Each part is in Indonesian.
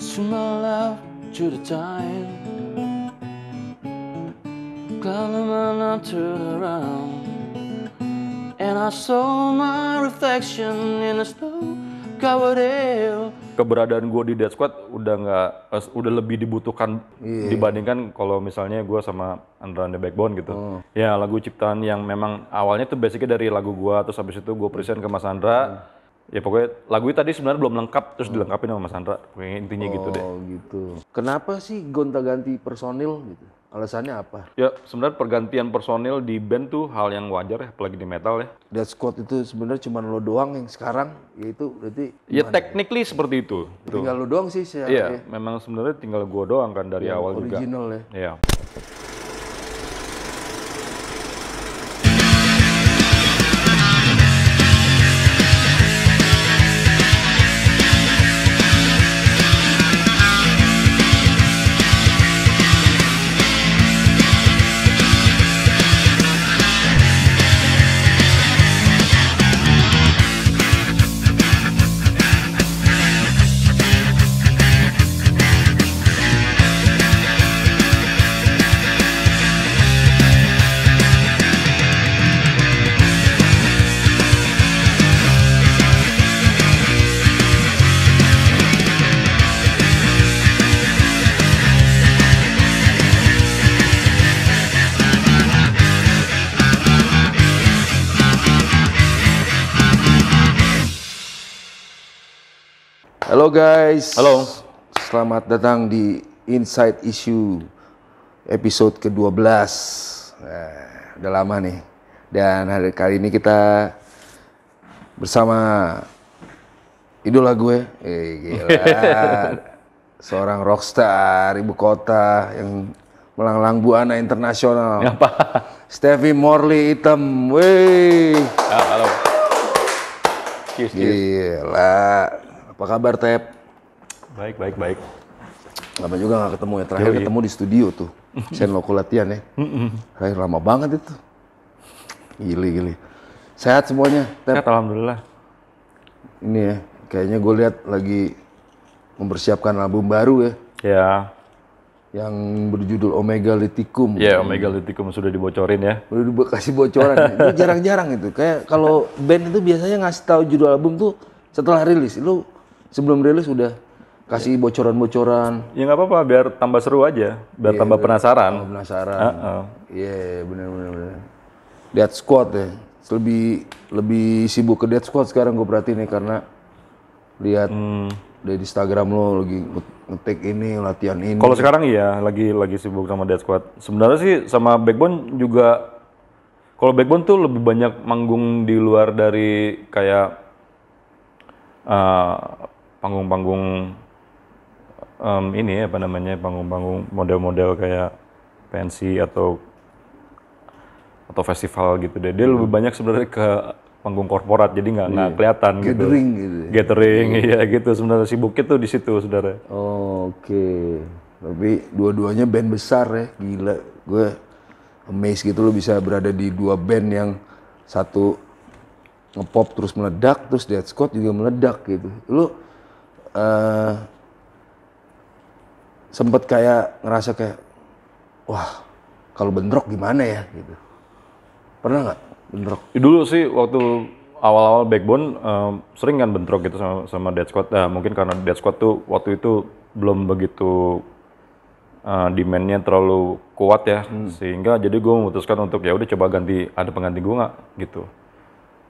swim my love to the tide. Climb and I turn around, and I saw my reflection in the snow covered hill. Keberadaan gue di Dead Squad udah nggak eh, udah lebih dibutuhkan yeah. dibandingkan kalau misalnya gue sama Andra the Backbone gitu. Oh. Ya lagu ciptaan yang memang awalnya tuh basicnya dari lagu gue terus habis itu gue present ke Mas Andra. Yeah hmm ya pokoknya lagu itu tadi sebenarnya belum lengkap terus hmm. dilengkapin sama Mas Andra pokoknya intinya oh, gitu deh oh gitu kenapa sih gonta-ganti personil gitu alasannya apa ya sebenarnya pergantian personil di band tuh hal yang wajar ya apalagi di metal ya Dead squad itu sebenarnya cuma lo doang yang sekarang yaitu berarti ya, ya? technically ya? seperti itu tinggal lo doang sih sih iya ya. memang sebenarnya tinggal gue doang kan dari yang awal original juga original ya iya guys. Halo. Selamat datang di Inside Issue episode ke-12. Nah, eh, udah lama nih. Dan hari kali ini kita bersama idola gue. Eh, gila. Seorang rockstar ibu kota yang melanglang buana internasional. Apa? Stevie Morley item, Wih. Ah, halo. Cheers, Gila apa kabar, Tep? Baik, baik, baik. Lama juga gak ketemu ya. Terakhir Yui. ketemu di studio tuh. Sen loko latihan ya. Terakhir lama banget itu. Gili, gili. Sehat semuanya, Tep? Sehat, Alhamdulillah. Ini ya, kayaknya gue lihat lagi mempersiapkan album baru ya. Ya. Yang berjudul Omega Liticum. Ya, Omega Liticum sudah dibocorin ya. Sudah dikasih bocoran. Ya. jarang-jarang itu. Kayak kalau band itu biasanya ngasih tahu judul album tuh setelah rilis. Lu sebelum rilis udah kasih iya. bocoran-bocoran. Ya nggak apa-apa, biar tambah seru aja, biar yeah, tambah penasaran. Tambah penasaran. Iya, uh -uh. yeah, bener-bener. Dead Squad ya, lebih lebih sibuk ke Dead Squad sekarang gue perhatiin nih karena lihat hmm. dari Instagram lo lagi ngetik ini latihan ini. Kalau sekarang iya, lagi lagi sibuk sama Dead Squad. Sebenarnya sih sama Backbone juga. Kalau Backbone tuh lebih banyak manggung di luar dari kayak uh, panggung-panggung um, ini apa namanya panggung-panggung model-model kayak pensi atau atau festival gitu deh. Dia hmm. lebih banyak sebenarnya ke panggung korporat jadi nggak nggak yeah. kelihatan gathering, gitu. Gathering gitu. Ya? Gathering hmm. ya gitu sebenarnya si tuh di situ saudara. Oh, oke. Okay. Tapi dua-duanya band besar ya, gila. Gue amazed gitu lo bisa berada di dua band yang satu ngepop terus meledak terus Dead Squad juga meledak gitu. Lo Eh, sempet kayak ngerasa kayak wah kalau bentrok gimana ya gitu pernah nggak bentrok ya, dulu sih waktu awal-awal backbone um, sering kan bentrok gitu sama sama dead squad nah, mungkin karena dead squad tuh waktu itu belum begitu uh, demandnya terlalu kuat ya hmm. sehingga jadi gue memutuskan untuk ya udah coba ganti ada pengganti gue nggak gitu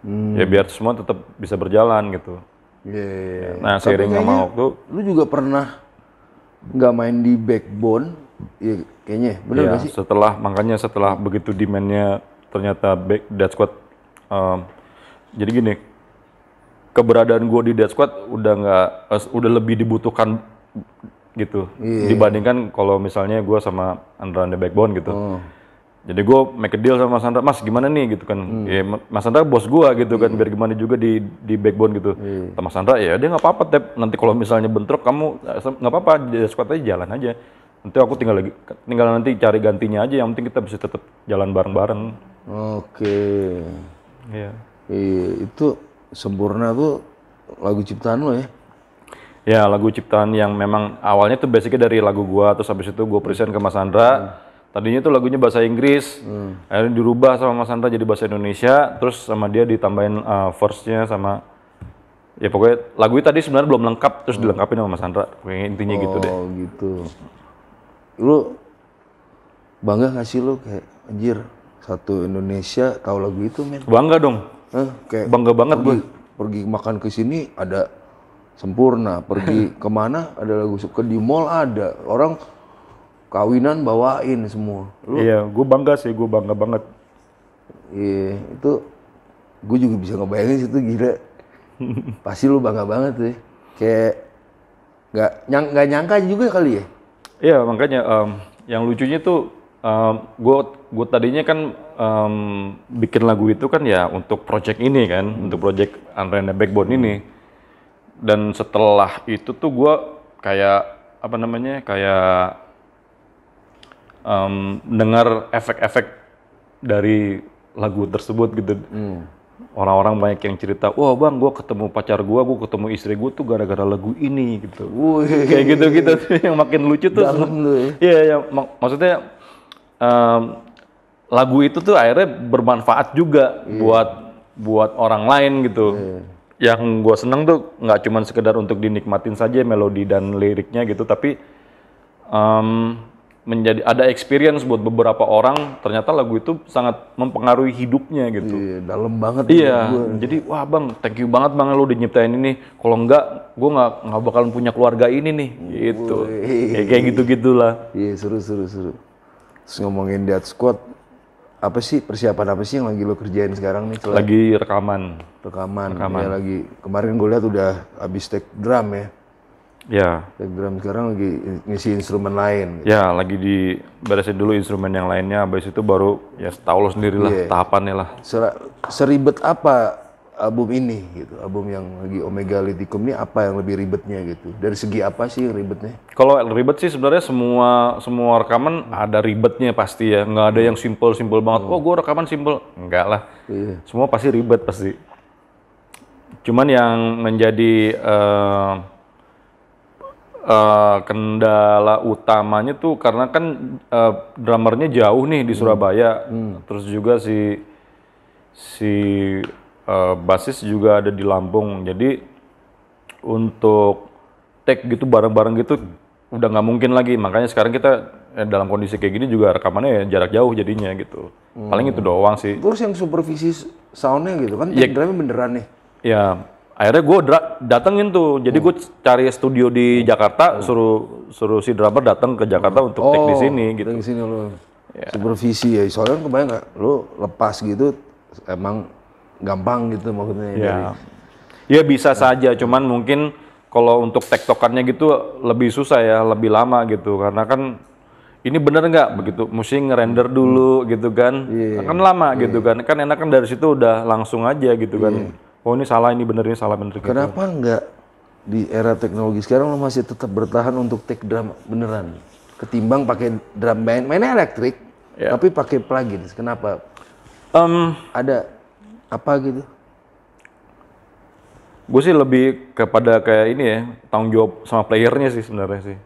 hmm. ya biar semua tetap bisa berjalan gitu Iya. Yeah. Iya. Nah, sering sama waktu lu juga pernah nggak main di backbone, ya kayaknya benar yeah, sih? Setelah makanya setelah begitu demandnya ternyata back dead squad. Um, jadi gini, keberadaan gue di dead squad udah nggak udah lebih dibutuhkan gitu yeah. Iya. dibandingkan kalau misalnya gue sama Andra the Backbone gitu. Oh jadi gue make a deal sama Mas Andra, Mas gimana nih gitu kan, hmm. ya, Mas Andra bos gue gitu kan, hmm. biar gimana juga di di backbone gitu. Hmm. Mas Andra ya dia nggak apa-apa tep, nanti kalau misalnya bentrok kamu eh, nggak apa-apa, squad aja jalan aja. Nanti aku tinggal lagi, tinggal nanti cari gantinya aja, yang penting kita bisa tetap jalan bareng-bareng. Oke. Iya. Iya itu sempurna tuh lagu ciptaan lo ya. Ya lagu ciptaan yang memang awalnya tuh basicnya dari lagu gua, terus habis itu gue present ke Mas Andra. Hmm tadinya tuh lagunya bahasa Inggris hmm. akhirnya dirubah sama Mas Santa jadi bahasa Indonesia terus sama dia ditambahin uh, verse-nya sama ya pokoknya lagu tadi sebenarnya belum lengkap terus hmm. dilengkapin sama Mas Santa intinya oh, gitu deh oh gitu lu bangga gak sih lu kayak anjir satu Indonesia tahu lagu itu men bangga dong eh, kayak bangga banget pergi, gue pergi makan ke sini ada sempurna pergi kemana ada lagu suka di mall ada orang kawinan bawain semua. Lu? Iya, gue bangga sih, gue bangga banget. Iya, itu gue juga bisa ngebayangin situ gila. Pasti lu bangga banget sih. Kayak nggak nyang, gak nyangka juga kali ya. Iya, makanya um, yang lucunya tuh gue um, gue tadinya kan um, bikin lagu itu kan ya untuk project ini kan, hmm. untuk project Unrenda Backbone ini. Dan setelah itu tuh gue kayak apa namanya kayak um, mendengar efek-efek dari lagu tersebut gitu. Hmm. Orang-orang banyak yang cerita, wah bang, gue ketemu pacar gue, gue ketemu istri gue tuh gara-gara lagu ini gitu. Wih. Kayak gitu-gitu yang makin lucu tuh. Dalam tuh. ya. Iya, ya, mak maksudnya um, lagu itu tuh akhirnya bermanfaat juga yeah. buat buat orang lain gitu. Yeah. Yang gue seneng tuh nggak cuma sekedar untuk dinikmatin saja melodi dan liriknya gitu, tapi um, menjadi ada experience buat beberapa orang ternyata lagu itu sangat mempengaruhi hidupnya gitu iya dalam banget iya gue. jadi wah bang thank you banget bang lu udah nyiptain ini kalau enggak gua nggak nggak bakalan punya keluarga ini nih gitu ya, kayak gitu gitulah iya seru seru seru Terus ngomongin Dead Squad apa sih persiapan apa sih yang lagi lo kerjain sekarang nih lagi rekaman rekaman, rekaman. Ya, lagi kemarin gue lihat udah habis take drum ya Ya. Backdrum sekarang lagi ngisi instrumen lain. Gitu. Ya, lagi di beresin dulu instrumen yang lainnya, abis itu baru ya tahu lo sendiri lah yeah. tahapannya lah. Ser seribet apa album ini gitu, album yang lagi Omega Lithicum ini apa yang lebih ribetnya gitu? Dari segi apa sih ribetnya? Kalau ribet sih sebenarnya semua semua rekaman ada ribetnya pasti ya, nggak ada yang simpel simpel banget. Hmm. Oh, gue rekaman simpel? enggak lah. Yeah. Semua pasti ribet pasti. Cuman yang menjadi uh, Eh, kendala utamanya tuh karena kan uh, drummernya jauh nih di hmm. Surabaya, hmm. terus juga si si uh, basis juga ada di Lampung, jadi untuk take gitu bareng-bareng gitu hmm. udah nggak mungkin lagi, makanya sekarang kita eh, dalam kondisi kayak gini juga rekamannya ya jarak jauh jadinya gitu, hmm. paling itu doang sih. Terus yang supervisi soundnya gitu kan, ya, drumnya beneran nih? Ya akhirnya gue datengin tuh jadi hmm. gue cari studio di hmm. Jakarta hmm. suruh suruh si drummer datang ke Jakarta untuk oh, take di oh, sini gitu di sini lo ya. supervisi ya soalnya kebayang nggak lo lepas gitu emang gampang gitu maksudnya ya dari... ya bisa nah. saja cuman mungkin kalau untuk tektokannya gitu lebih susah ya lebih lama gitu karena kan ini bener nggak begitu mesti ngerender dulu hmm. gitu kan yeah. kan lama yeah. gitu iya. kan kan enak kan dari situ udah langsung aja gitu yeah. kan iya oh ini salah ini bener ini salah bener gitu. kenapa nggak di era teknologi sekarang lo masih tetap bertahan untuk take drum beneran ketimbang pakai drum band mainnya elektrik yeah. tapi pakai plugin kenapa um, ada apa gitu gue sih lebih kepada kayak ini ya tanggung jawab sama playernya sih sebenarnya sih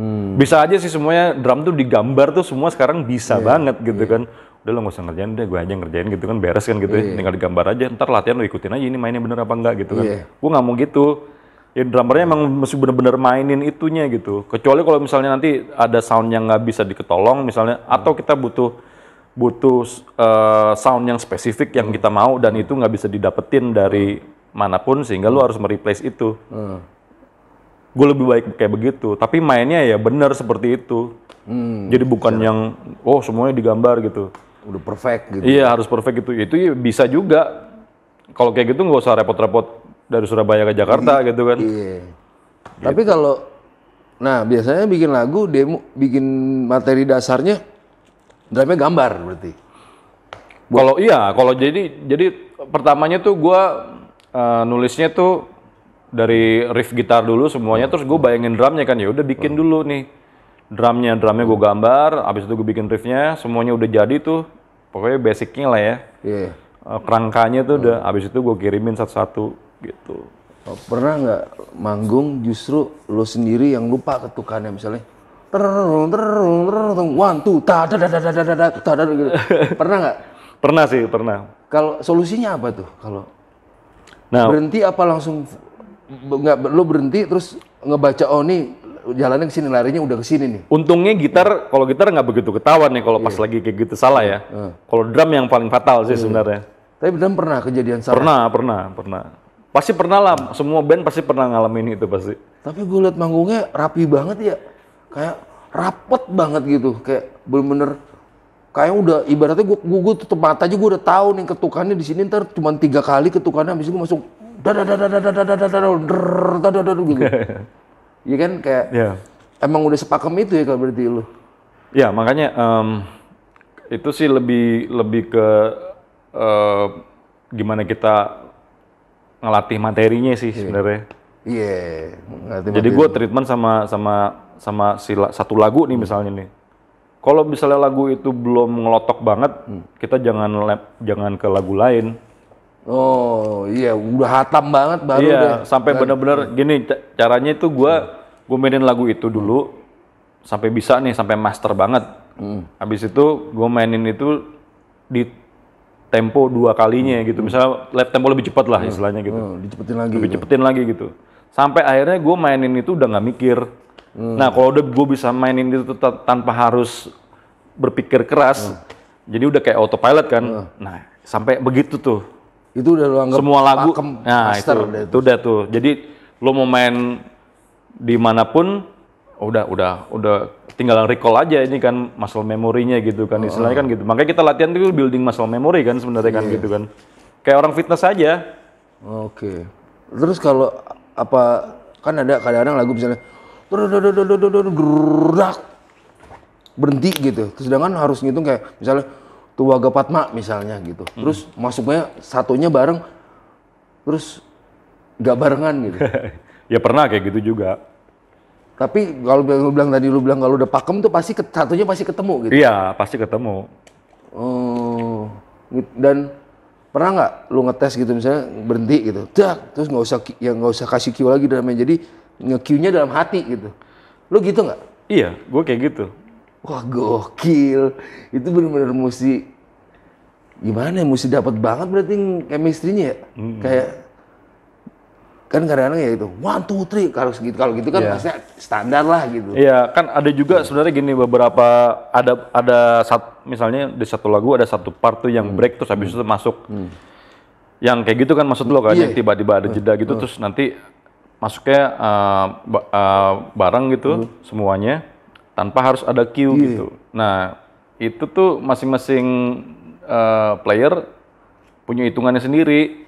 hmm. bisa aja sih semuanya drum tuh digambar tuh semua sekarang bisa yeah. banget gitu yeah. kan udah lo gak usah ngerjain udah gue aja ngerjain gitu kan beres kan gitu yeah. Iya. tinggal digambar aja ntar latihan lo ikutin aja ini mainnya bener apa enggak gitu kan yeah. gue nggak mau gitu ya drummernya emang mesti bener-bener mainin itunya gitu kecuali kalau misalnya nanti ada sound yang nggak bisa diketolong misalnya hmm. atau kita butuh butuh uh, sound yang spesifik yang hmm. kita mau dan itu nggak bisa didapetin dari hmm. manapun sehingga hmm. lo harus mereplace itu hmm. gue lebih baik kayak begitu tapi mainnya ya bener seperti itu hmm, jadi bukan siap. yang oh semuanya digambar gitu udah perfect gitu. Iya harus perfect gitu. Ya, itu ya bisa juga. Kalau kayak gitu nggak usah repot-repot dari Surabaya ke Jakarta iya. gitu kan. Iya. Gitu. Tapi kalau nah biasanya bikin lagu demo bikin materi dasarnya drama gambar berarti. Kalau iya, kalau jadi jadi pertamanya tuh gua uh, nulisnya tuh dari riff gitar dulu semuanya, terus gue bayangin drumnya kan ya udah bikin hmm. dulu nih drumnya drumnya gue gambar, abis itu gue bikin riffnya, semuanya udah jadi tuh pokoknya basicnya lah ya. Yeah. kerangkanya tuh hmm. udah abis itu gue kirimin satu-satu gitu. Pernah nggak manggung justru lo sendiri yang lupa ketukannya misalnya? Terung terung terung one two ta da da da da da da da da gitu. Pernah nggak? Pernah sih, pernah. Kalau solusinya apa tuh? Kalau nah, berhenti apa langsung nggak lo berhenti terus ngebaca oh nih jalannya ke sini larinya udah ke sini nih. Untungnya gitar hmm. kalau gitar nggak begitu ketahuan nih kalau pas yeah. lagi kayak gitu salah ya. Hmm. Kalau drum yang paling fatal sih hmm. sebenarnya. Tapi drum pernah kejadian salah. Pernah, pernah, pernah. Pasti pernah lah, semua band pasti pernah ngalamin itu pasti. Tapi gue liat manggungnya rapi banget ya. Kayak rapet banget gitu, kayak bener-bener kayak udah ibaratnya gue gue tutup mata aja gue udah tahu nih ketukannya di sini ntar cuma tiga kali ketukannya habis itu gue masuk dada dada dada dada dada dada Iya kan kayak yeah. emang udah sepakem itu ya kalau berarti lu. Ya makanya um, itu sih lebih lebih ke uh, gimana kita ngelatih materinya sih yeah. sebenarnya. Iya. Yeah. Jadi gue treatment sama sama sama si satu lagu nih hmm. misalnya nih. Kalau misalnya lagu itu belum ngelotok banget, hmm. kita jangan lep, jangan ke lagu lain. Oh iya, udah hatam banget baru iya, deh. sampai kan. benar-benar gini caranya itu gue hmm gue mainin lagu itu dulu sampai bisa nih sampai master banget hmm. habis itu gue mainin itu di tempo dua kalinya hmm. gitu misalnya lap tempo lebih cepat lah hmm. istilahnya gitu hmm. dicepetin lagi lebih gitu. cepetin lagi gitu sampai akhirnya gue mainin itu udah nggak mikir hmm. nah kalau udah gue bisa mainin itu tanpa harus berpikir keras hmm. jadi udah kayak autopilot kan hmm. nah sampai begitu tuh itu udah lu anggap semua lagu nah itu, itu udah tuh jadi lo mau main dimanapun udah udah udah tinggal recall aja ini kan muscle memorinya gitu kan oh. istilahnya kan gitu makanya kita latihan itu building muscle memory kan sebenarnya kan iya. gitu kan kayak orang fitness aja oke terus kalau apa kan ada kadang-kadang lagu misalnya berhenti gitu sedangkan harus ngitung kayak misalnya Tuwaga Patma misalnya gitu terus masuknya satunya bareng terus nggak barengan gitu ya pernah kayak gitu juga tapi kalau lu bilang tadi lu bilang kalau udah pakem tuh pasti satunya pasti ketemu gitu iya pasti ketemu oh gitu. dan pernah nggak lu ngetes gitu misalnya berhenti gitu Dah, terus nggak usah yang nggak usah kasih Q lagi dalamnya jadi nge nya dalam hati gitu lu gitu nggak iya gue kayak gitu wah gokil itu bener-bener mesti gimana ya mesti dapat banget berarti chemistry-nya ya mm -hmm. kayak kan kadang-kadang ya itu one two three kalau segitu kalau gitu kan yeah. pasti standar lah gitu iya yeah, kan ada juga yeah. sebenarnya gini beberapa ada ada sat, misalnya di satu lagu ada satu part tuh yang hmm. break terus habis itu hmm. masuk hmm. yang kayak gitu kan maksud lo kan yeah. yang tiba-tiba ada hmm. jeda gitu hmm. terus nanti masuknya uh, uh, bareng gitu hmm. semuanya tanpa harus ada cue yeah. gitu nah itu tuh masing-masing uh, player punya hitungannya sendiri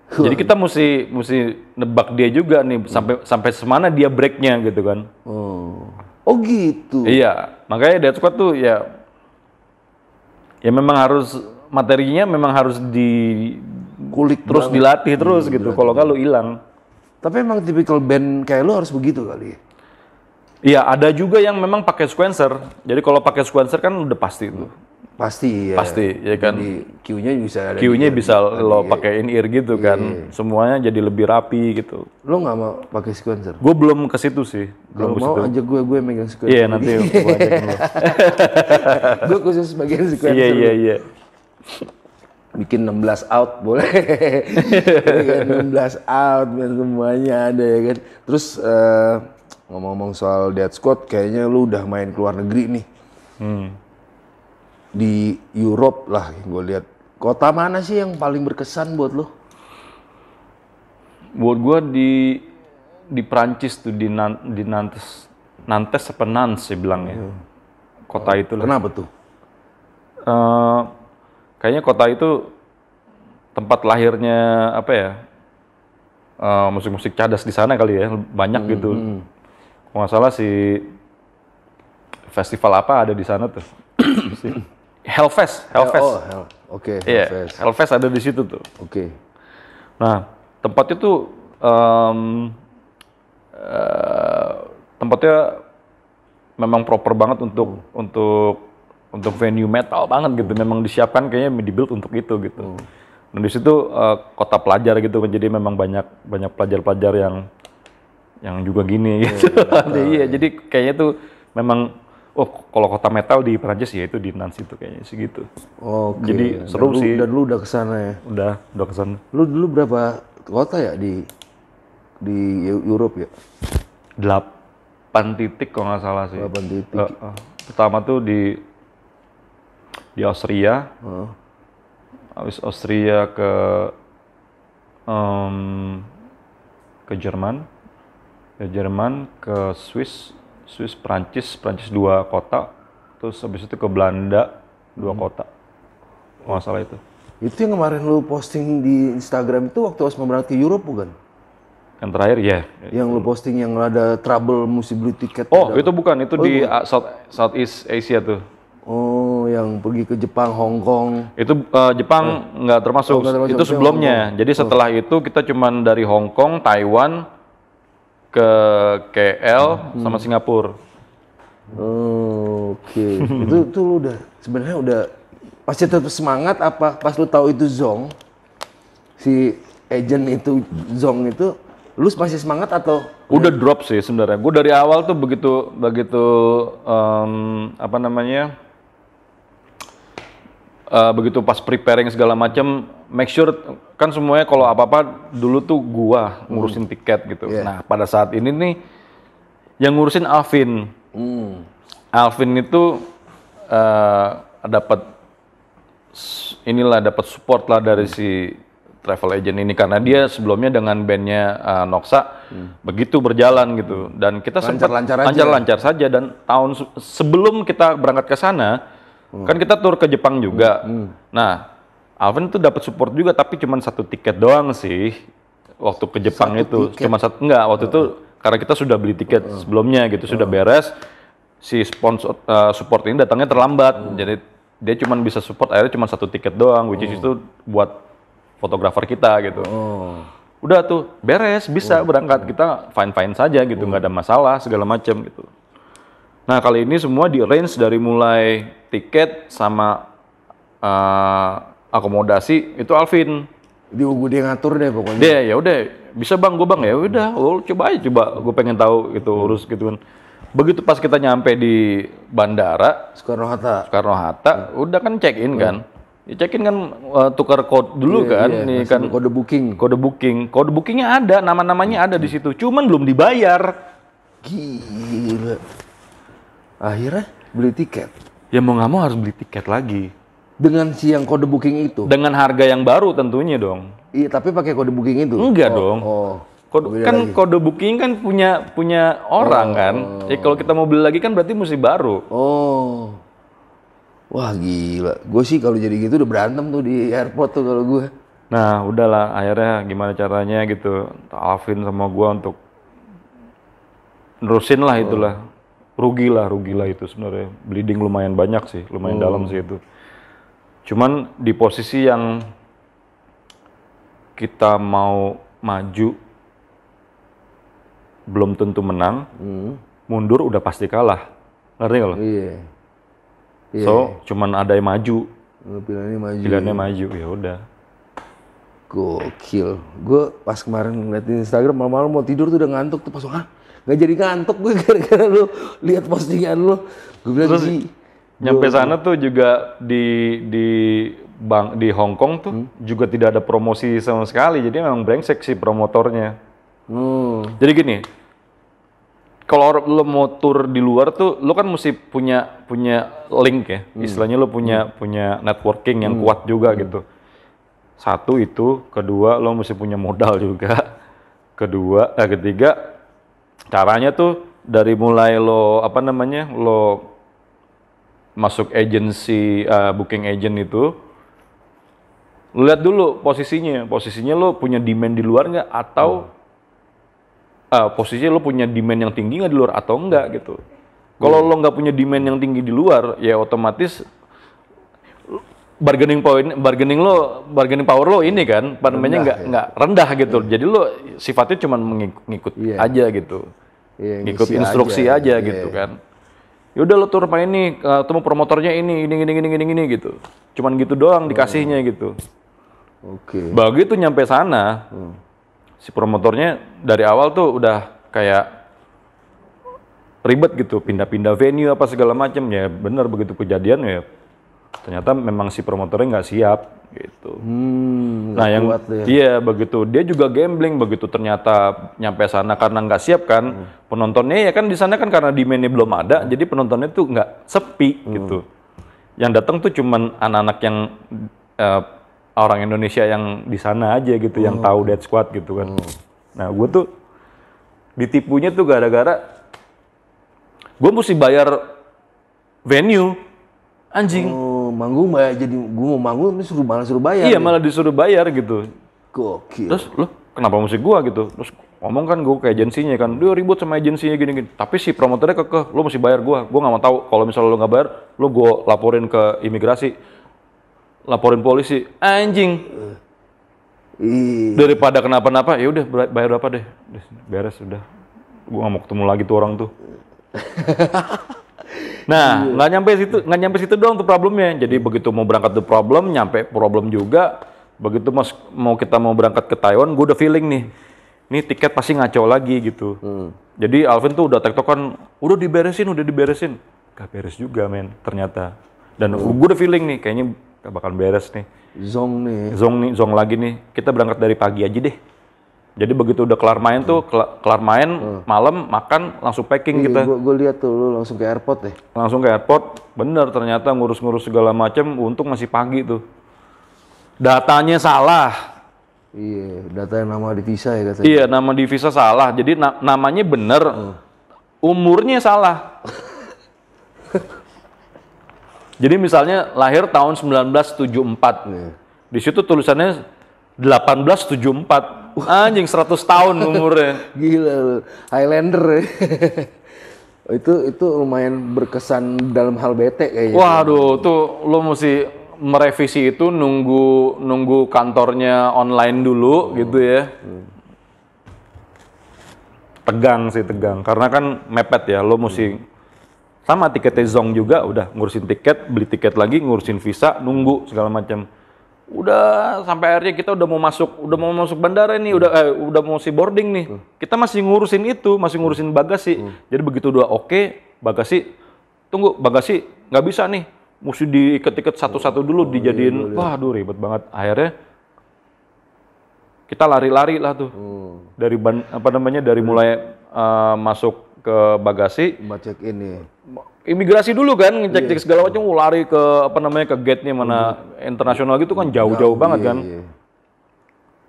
Jadi kita mesti mesti nebak dia juga nih hmm. sampai sampai semana dia breaknya gitu kan. Oh. Oh gitu. Iya, makanya Dead tuh ya ya memang harus materinya memang harus di kulik terus banget. dilatih hmm, terus hmm, gitu. Kalau lo hilang. Tapi emang tipikal band kayak lu harus begitu kali. Ya? Iya, ada juga yang memang pakai sequencer. Jadi kalau pakai sequencer kan udah pasti itu. Pasti ya. Pasti ya kan. q bisa q bisa lo pakein ear gitu kan. iya. kan. Semuanya jadi lebih rapi gitu. Lo nggak mau pakai sequencer? Gue belum ke situ sih. Belum mau situ. aja gue gue megang sequencer. Iya nanti gue ajakin lo. gue khusus bagian iya, sequencer. Iya iya iya. Bikin 16 out boleh. Kan enam 16 out dan semuanya ada ya kan. Terus uh, ngomong-ngomong soal dead squad kayaknya lu udah main ke luar negeri nih. Hmm di Europe lah gue lihat kota mana sih yang paling berkesan buat lo? Buat gue di di Prancis tuh di, Nan, di Nantes Nantes apa Nantes sih bilangnya ya. Hmm. kota itu lah. Kenapa tuh? Uh, kayaknya kota itu tempat lahirnya apa ya eh, musik-musik uh, cadas di sana kali ya banyak hmm, gitu. Hmm. Kalau nggak salah si festival apa ada di sana tuh. Hellfest, ya, Hellfest. Oh, Hell, oke. Okay, iya, yeah, Hellfest. Hellfest ada di situ tuh. Oke. Okay. Nah, tempatnya tuh um, uh, tempatnya memang proper banget untuk hmm. untuk untuk venue metal banget gitu. Hmm. Memang disiapkan kayaknya dibuild untuk itu gitu. Hmm. Dan nah, di situ uh, kota pelajar gitu, jadi memang banyak banyak pelajar-pelajar yang yang juga gini iya, gitu. Yeah, iya, jadi kayaknya tuh memang Oh, kalau kota metal di Prancis ya itu di Nancy itu kayaknya segitu. okay. Jadi seru lu, sih. Dan lu udah ke ya? Udah, udah ke Lu dulu berapa kota ya di di Eropa ya? Delapan titik kalau nggak salah sih. Delapan titik. Uh, uh, pertama tuh di di Austria. Uh. Habis Austria ke um, ke Jerman, ke Jerman, ke Swiss, Swiss Prancis Prancis dua kota terus habis itu ke Belanda dua hmm. kota oh, masalah itu itu yang kemarin lu posting di Instagram itu waktu harus berangkat ke Eropa bukan yang terakhir ya yeah. yang lu posting yang ada trouble mesti beli tiket oh ada. itu bukan itu oh, di bukan. Uh, South Southeast Asia tuh Oh, yang pergi ke Jepang, Hong Kong. Itu uh, Jepang oh. nggak oh. termasuk. Oh, termasuk. Itu sebelumnya. Jadi setelah oh. itu kita cuman dari Hong Kong, Taiwan, ke KL hmm. sama Singapura. Oh, Oke, okay. itu tuh lu udah sebenarnya udah pasti tetap semangat apa pas lu tahu itu Zong si agent itu Zong itu lu masih semangat atau udah drop sih sebenarnya gue dari awal tuh begitu begitu um, apa namanya uh, begitu pas preparing segala macam make sure kan semuanya kalau apa-apa dulu tuh gua ngurusin hmm. tiket gitu. Yeah. Nah, pada saat ini nih yang ngurusin Alvin. Hmm. Alvin itu uh, dapat inilah dapat support lah dari si travel agent ini karena dia sebelumnya dengan bandnya uh, Noxa hmm. begitu berjalan gitu dan kita lancar-lancar lancar-lancar saja dan tahun sebelum kita berangkat ke sana Hmm. Kan kita tur ke Jepang juga. Hmm. hmm. Nah, Alvin tuh dapat support juga tapi cuma satu tiket doang sih waktu ke Jepang satu itu. Tiket. Cuma satu enggak, waktu hmm. itu karena kita sudah beli tiket hmm. sebelumnya gitu, sudah beres. Si sponsor uh, eh, support ini datangnya terlambat. Hmm. Jadi dia cuma bisa support akhirnya cuma satu tiket doang which is hmm. itu buat fotografer kita gitu. Hmm. Udah tuh beres bisa oh. berangkat kita fine fine saja gitu oh. nggak ada masalah segala macam gitu. Nah kali ini semua di range dari mulai tiket sama uh, akomodasi itu Alvin. Di Ugu dia ngatur deh pokoknya. Dia ya udah bisa bang gue bang ya udah oh, coba aja coba gue pengen tahu itu hmm. urus gitu kan. Begitu pas kita nyampe di bandara Soekarno Hatta. Soekarno Hatta hmm. udah kan check in hmm. kan. Iya. Ya check in kan uh, tukar code dulu yeah, kan, yeah, nih kan kode booking. Kode booking, kode bookingnya ada, nama-namanya hmm. ada di hmm. situ, cuman belum dibayar. Gila Akhirnya beli tiket. Ya mau nggak mau harus beli tiket lagi. Dengan si yang kode booking itu. Dengan harga yang baru tentunya dong. Iya, tapi pakai kode booking itu. Enggak oh, dong. Oh. Kode, kan lagi. kode booking kan punya punya orang oh. kan. Ya kalau kita mau beli lagi kan berarti mesti baru. Oh. Wah gila. Gue sih kalau jadi gitu udah berantem tuh di airport tuh kalau gue. Nah, udahlah akhirnya gimana caranya gitu. Alvin sama gue untuk nerusin lah itulah. Oh rugilah rugilah itu sebenarnya bleeding lumayan banyak sih lumayan hmm. dalam sih itu cuman di posisi yang kita mau maju belum tentu menang hmm. mundur udah pasti kalah ngerti nggak lo iya yeah. so cuman ada yang maju pilihannya maju pilihannya maju ya udah gokil gue pas kemarin ngeliat di Instagram malam-malam mau tidur tuh udah ngantuk tuh pas ah nggak jadi ngantuk gue gara-gara lu lihat postingan lu gue bilang Terus, sih, nyampe gua, sana tuh juga di di bang di Hong Kong tuh hmm? juga tidak ada promosi sama sekali jadi memang brengsek sih promotornya hmm. jadi gini kalau lo mau tur di luar tuh lo kan mesti punya punya link ya hmm. istilahnya lo punya hmm. punya networking yang hmm. kuat juga hmm. gitu satu itu kedua lo mesti punya modal juga kedua eh, ketiga caranya tuh dari mulai lo apa namanya lo masuk agency uh, booking agent itu lo lihat dulu posisinya posisinya lo punya demand di luar nggak atau hmm. uh, posisinya lo punya demand yang tinggi nggak di luar atau enggak gitu hmm. kalau hmm. lo nggak punya demand yang tinggi di luar ya otomatis bargaining point bargaining lo bargaining power lo ini kan apa namanya nggak ya. nggak rendah gitu hmm. jadi lo sifatnya cuma mengikut yeah. aja gitu Iya, ngikut instruksi aja, gitu. aja iya. gitu iya. kan. Ya udah lo tuh rumah ini, ketemu promotornya ini, ini, ini, ini, ini, ini gitu. Cuman gitu doang dikasihnya hmm. gitu. Oke. Okay. Begitu nyampe sana, hmm. si promotornya dari awal tuh udah kayak ribet gitu, pindah-pindah venue apa segala macam ya. Bener begitu kejadian ya ternyata memang si promotornya nggak siap gitu. Hmm, nah yang kuat dia. iya begitu dia juga gambling begitu ternyata nyampe sana karena nggak siap kan hmm. penontonnya ya kan di sana kan karena demandnya belum ada hmm. jadi penontonnya tuh nggak sepi hmm. gitu. Yang datang tuh cuman anak-anak yang uh, orang Indonesia yang di sana aja gitu hmm. yang tahu Dead Squad gitu kan. Hmm. Nah gue tuh ditipunya tuh gara-gara gue mesti bayar venue anjing. Oh manggung bayar jadi gue mau manggung ini suruh malah suruh bayar. Iya gitu. malah disuruh bayar gitu. Gokil. Terus lo kenapa musik gua gitu? Terus ngomong kan gue ke agensinya kan, dia ribut sama agensinya gini-gini. Tapi si promotornya kekeh, lo mesti bayar gua. Gua nggak mau tahu kalau misalnya lo nggak bayar, lo gue laporin ke imigrasi, laporin polisi, anjing. Uh. Daripada kenapa-napa, ya udah bayar berapa deh, beres udah. Gue nggak mau ketemu lagi tuh orang tuh. Nah, iya. nggak nyampe situ, nggak nyampe situ doang tuh problemnya. Jadi begitu mau berangkat tuh problem, nyampe problem juga. Begitu mas mau kita mau berangkat ke Taiwan, gue udah feeling nih, Ini tiket pasti ngaco lagi gitu. Hmm. Jadi Alvin tuh udah tektokan, udah diberesin, udah diberesin. Gak beres juga men, ternyata. Dan hmm. gue udah feeling nih, kayaknya gak bakal beres nih. Zong nih. Zong nih, zong lagi nih. Kita berangkat dari pagi aja deh jadi begitu udah kelar main tuh, kelar main hmm. malam makan langsung packing Iyi, kita. Gue lihat tuh lu langsung ke airport deh. Langsung ke airport, bener ternyata ngurus-ngurus segala macam. Untung masih pagi tuh. Datanya salah. Iya, data yang nama di visa ya katanya. Iya, nama di visa salah. Jadi na namanya bener, hmm. umurnya salah. Jadi misalnya lahir tahun 1974. Yeah. Iya. Di situ tulisannya 1874 Anjing 100 tahun umurnya. Gila lu. Highlander. itu itu lumayan berkesan dalam hal bete kayaknya. Waduh, tuh lu mesti merevisi itu nunggu nunggu kantornya online dulu hmm. gitu ya. Hmm. Tegang sih tegang karena kan mepet ya, lo mesti hmm. sama tiketnya zong juga udah ngurusin tiket, beli tiket lagi, ngurusin visa, nunggu segala macam udah sampai akhirnya kita udah mau masuk udah mau masuk bandara nih udah eh, udah mau si boarding nih hmm. kita masih ngurusin itu masih ngurusin bagasi hmm. jadi begitu udah oke okay, bagasi tunggu bagasi nggak bisa nih mesti diikat-ikat satu-satu oh, dulu oh, dijadiin iya, iya. wah aduh ribet banget akhirnya kita lari-lari lah tuh hmm. dari ban, apa namanya dari mulai uh, masuk ke bagasi. Buat ini. Imigrasi dulu kan, ngecek cek iya. segala macam, lari ke apa namanya ke gate nya mana hmm. internasional gitu kan iya, jauh-jauh iya, banget kan. Iya.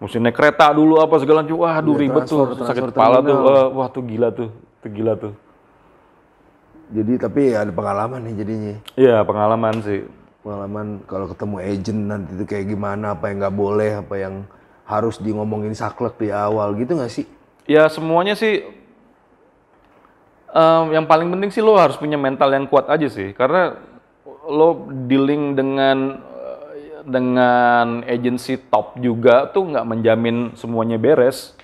Mesti naik kereta dulu apa segala macam. Wah, aduh iya, ribet tuh, transfer, sakit kepala tuh. Wah, wah tuh gila tuh, tuh gila tuh. Jadi tapi ya ada pengalaman nih jadinya. Iya pengalaman sih. Pengalaman kalau ketemu agent nanti itu kayak gimana, apa yang nggak boleh, apa yang harus di ngomongin saklek di awal gitu nggak sih? Ya semuanya sih um, yang paling penting sih lo harus punya mental yang kuat aja sih karena lo dealing dengan eh, dengan agency top juga tuh nggak menjamin semuanya beres.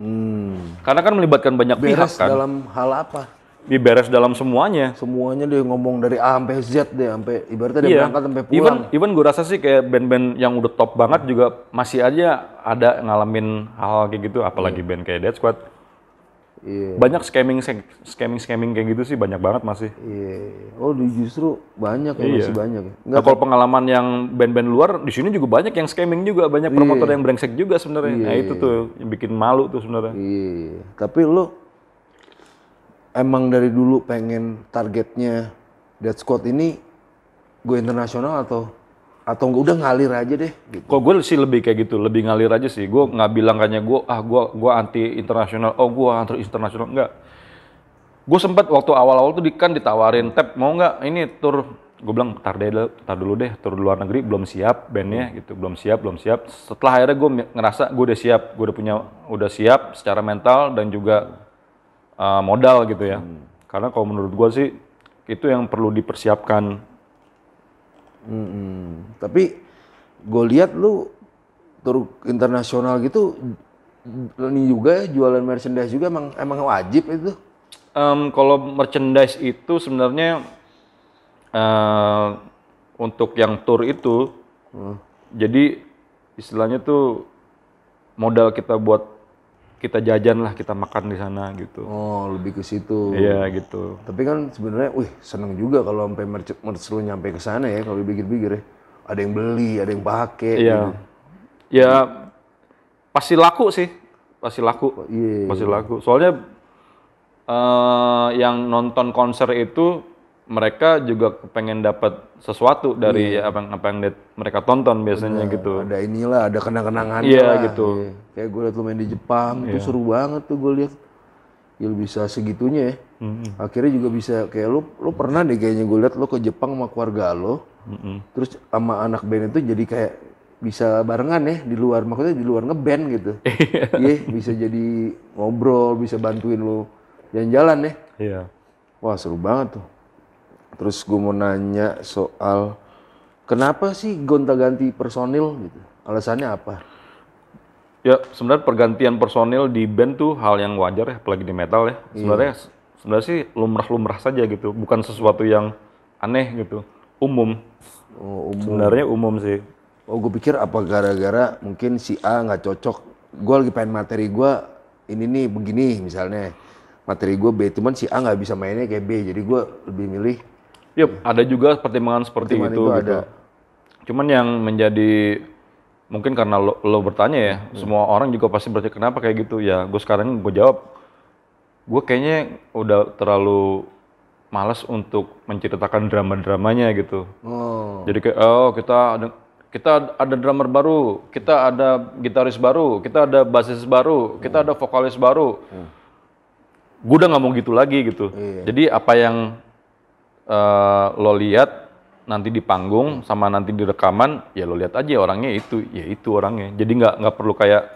Hmm. Karena kan melibatkan banyak beres pihak kan. dalam hal apa? Ya, beres dalam semuanya. Semuanya dia ngomong dari A sampai Z deh, sampai ibaratnya dia yeah. berangkat sampai pulang. Even, even gue rasa sih kayak band-band yang udah top banget juga masih aja ada ngalamin hal, -hal kayak gitu, apalagi hmm. band kayak Dead Squad Yeah. Banyak scamming scamming scamming kayak gitu sih banyak banget masih. Iya. Yeah. Oh, justru banyak ya yeah. masih banyak. Ya. Nggak, nah, kalau pengalaman yang band-band luar di sini juga banyak yang scamming juga, banyak iya. promotor yang brengsek juga sebenarnya. Iya, nah, itu iya. tuh yang bikin malu tuh sebenarnya. Iya. Tapi lu emang dari dulu pengen targetnya Dead Squad ini gue internasional atau atau enggak udah ngalir aja deh gitu. Kok gue sih lebih kayak gitu, lebih ngalir aja sih. Gue nggak bilang kayaknya gue ah gue gue anti internasional, oh gue anti internasional enggak. Gue sempet waktu awal-awal tuh kan ditawarin tap mau nggak ini tur gue bilang tar deh tar dulu deh tur luar negeri belum siap bandnya gitu belum siap belum siap setelah akhirnya gue ngerasa gue udah siap gue udah punya udah siap secara mental dan juga uh, modal gitu ya hmm. karena kalau menurut gue sih itu yang perlu dipersiapkan hmm Tapi gue lihat lu tur internasional gitu ini juga ya jualan merchandise juga emang emang wajib itu. Um, kalau merchandise itu sebenarnya uh, untuk yang tour itu, hmm. jadi istilahnya tuh modal kita buat kita jajan lah kita makan di sana gitu oh lebih ke situ iya gitu tapi kan sebenarnya wih seneng juga kalau sampai merch merch lu nyampe ke sana ya kalau dipikir-pikir ya ada yang beli ada yang pakai iya gitu. ya pasti laku sih pasti laku oh, iya, iya. pasti laku soalnya uh, yang nonton konser itu mereka juga pengen dapat sesuatu dari yeah. apa apa yang mereka tonton biasanya Bener. gitu. Ada inilah, ada kenang-kenangan. yeah, lah. gitu. Yeah. Kayak gue liat lu main di Jepang, yeah. itu iya. seru banget tuh gue liat. Ya lu bisa segitunya ya. Mm-hmm. Akhirnya juga bisa kayak lu lu pernah deh kayaknya gue liat lu ke Jepang sama keluarga lo. Mm-hmm. Terus sama anak band itu jadi kayak bisa barengan ya di luar maksudnya di luar ngeband gitu. Iya, yeah, bisa jadi ngobrol, bisa bantuin lu jalan-jalan ya. Iya. Yeah. Wah, seru banget tuh. Terus gue mau nanya soal kenapa sih gonta-ganti personil gitu? Alasannya apa? Ya sebenarnya pergantian personil di band tuh hal yang wajar ya, apalagi di metal ya. Iya. Sebenarnya iya. sebenarnya sih lumrah-lumrah saja gitu, bukan sesuatu yang aneh gitu, umum. Oh, umum. Sebenarnya umum sih. Oh gue pikir apa gara-gara mungkin si A nggak cocok, gue lagi pengen materi gue ini nih begini misalnya materi gue B, cuman si A nggak bisa mainnya kayak B, jadi gue lebih milih Yup, ada juga pertimbangan seperti pertimbangan itu, itu gitu. Ada. Cuman yang menjadi mungkin karena lo, lo bertanya ya, hmm. semua orang juga pasti bertanya kenapa kayak gitu. Ya, gue sekarang gue jawab, gue kayaknya udah terlalu malas untuk menceritakan drama-dramanya gitu. Oh. Jadi kayak oh kita ada kita ada drummer baru, kita ada gitaris baru, kita ada bassis baru, hmm. kita ada vokalis baru. Hmm. Gue udah nggak mau gitu lagi gitu. Iya. Jadi apa yang Eh, lo lihat nanti di panggung sama nanti di rekaman ya lo lihat aja orangnya itu ya itu orangnya jadi nggak nggak perlu kayak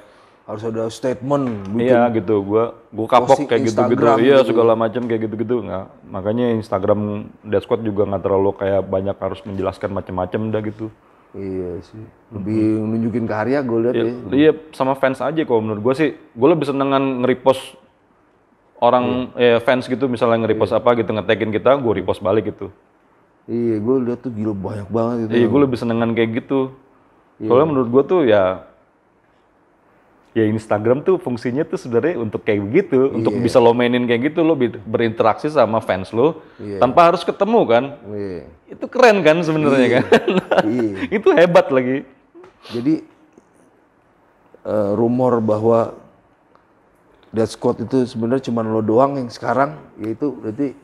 harus ada statement bikin gitu. iya gitu gua gua kapok kayak iya, gitu gitu iya segala macam kayak gitu gitu nggak makanya Instagram Squad juga nggak terlalu kayak banyak harus menjelaskan macam-macam dah gitu iya sih lebih mm -hmm. nunjukin karya gue lihat iya, ya iya sama fans aja kalau menurut gue sih gue lebih senengan nge-repost orang hmm. ya, fans gitu misalnya nge-repost yeah. apa gitu ngetagin kita, gue repost balik gitu. Iya, gue lihat tuh gila banyak banget gitu. Iya, gue lebih senengan kayak gitu. Yeah. Soalnya menurut gue tuh ya ya Instagram tuh fungsinya tuh sebenarnya untuk kayak begitu, yeah. untuk iya. bisa lo mainin kayak gitu lo berinteraksi sama fans lo yeah. tanpa harus ketemu kan. Yeah. Itu keren kan sebenarnya yeah. kan. Yeah. Itu hebat lagi. Jadi uh, rumor bahwa Dead squad itu sebenarnya cuma lo doang yang sekarang yaitu berarti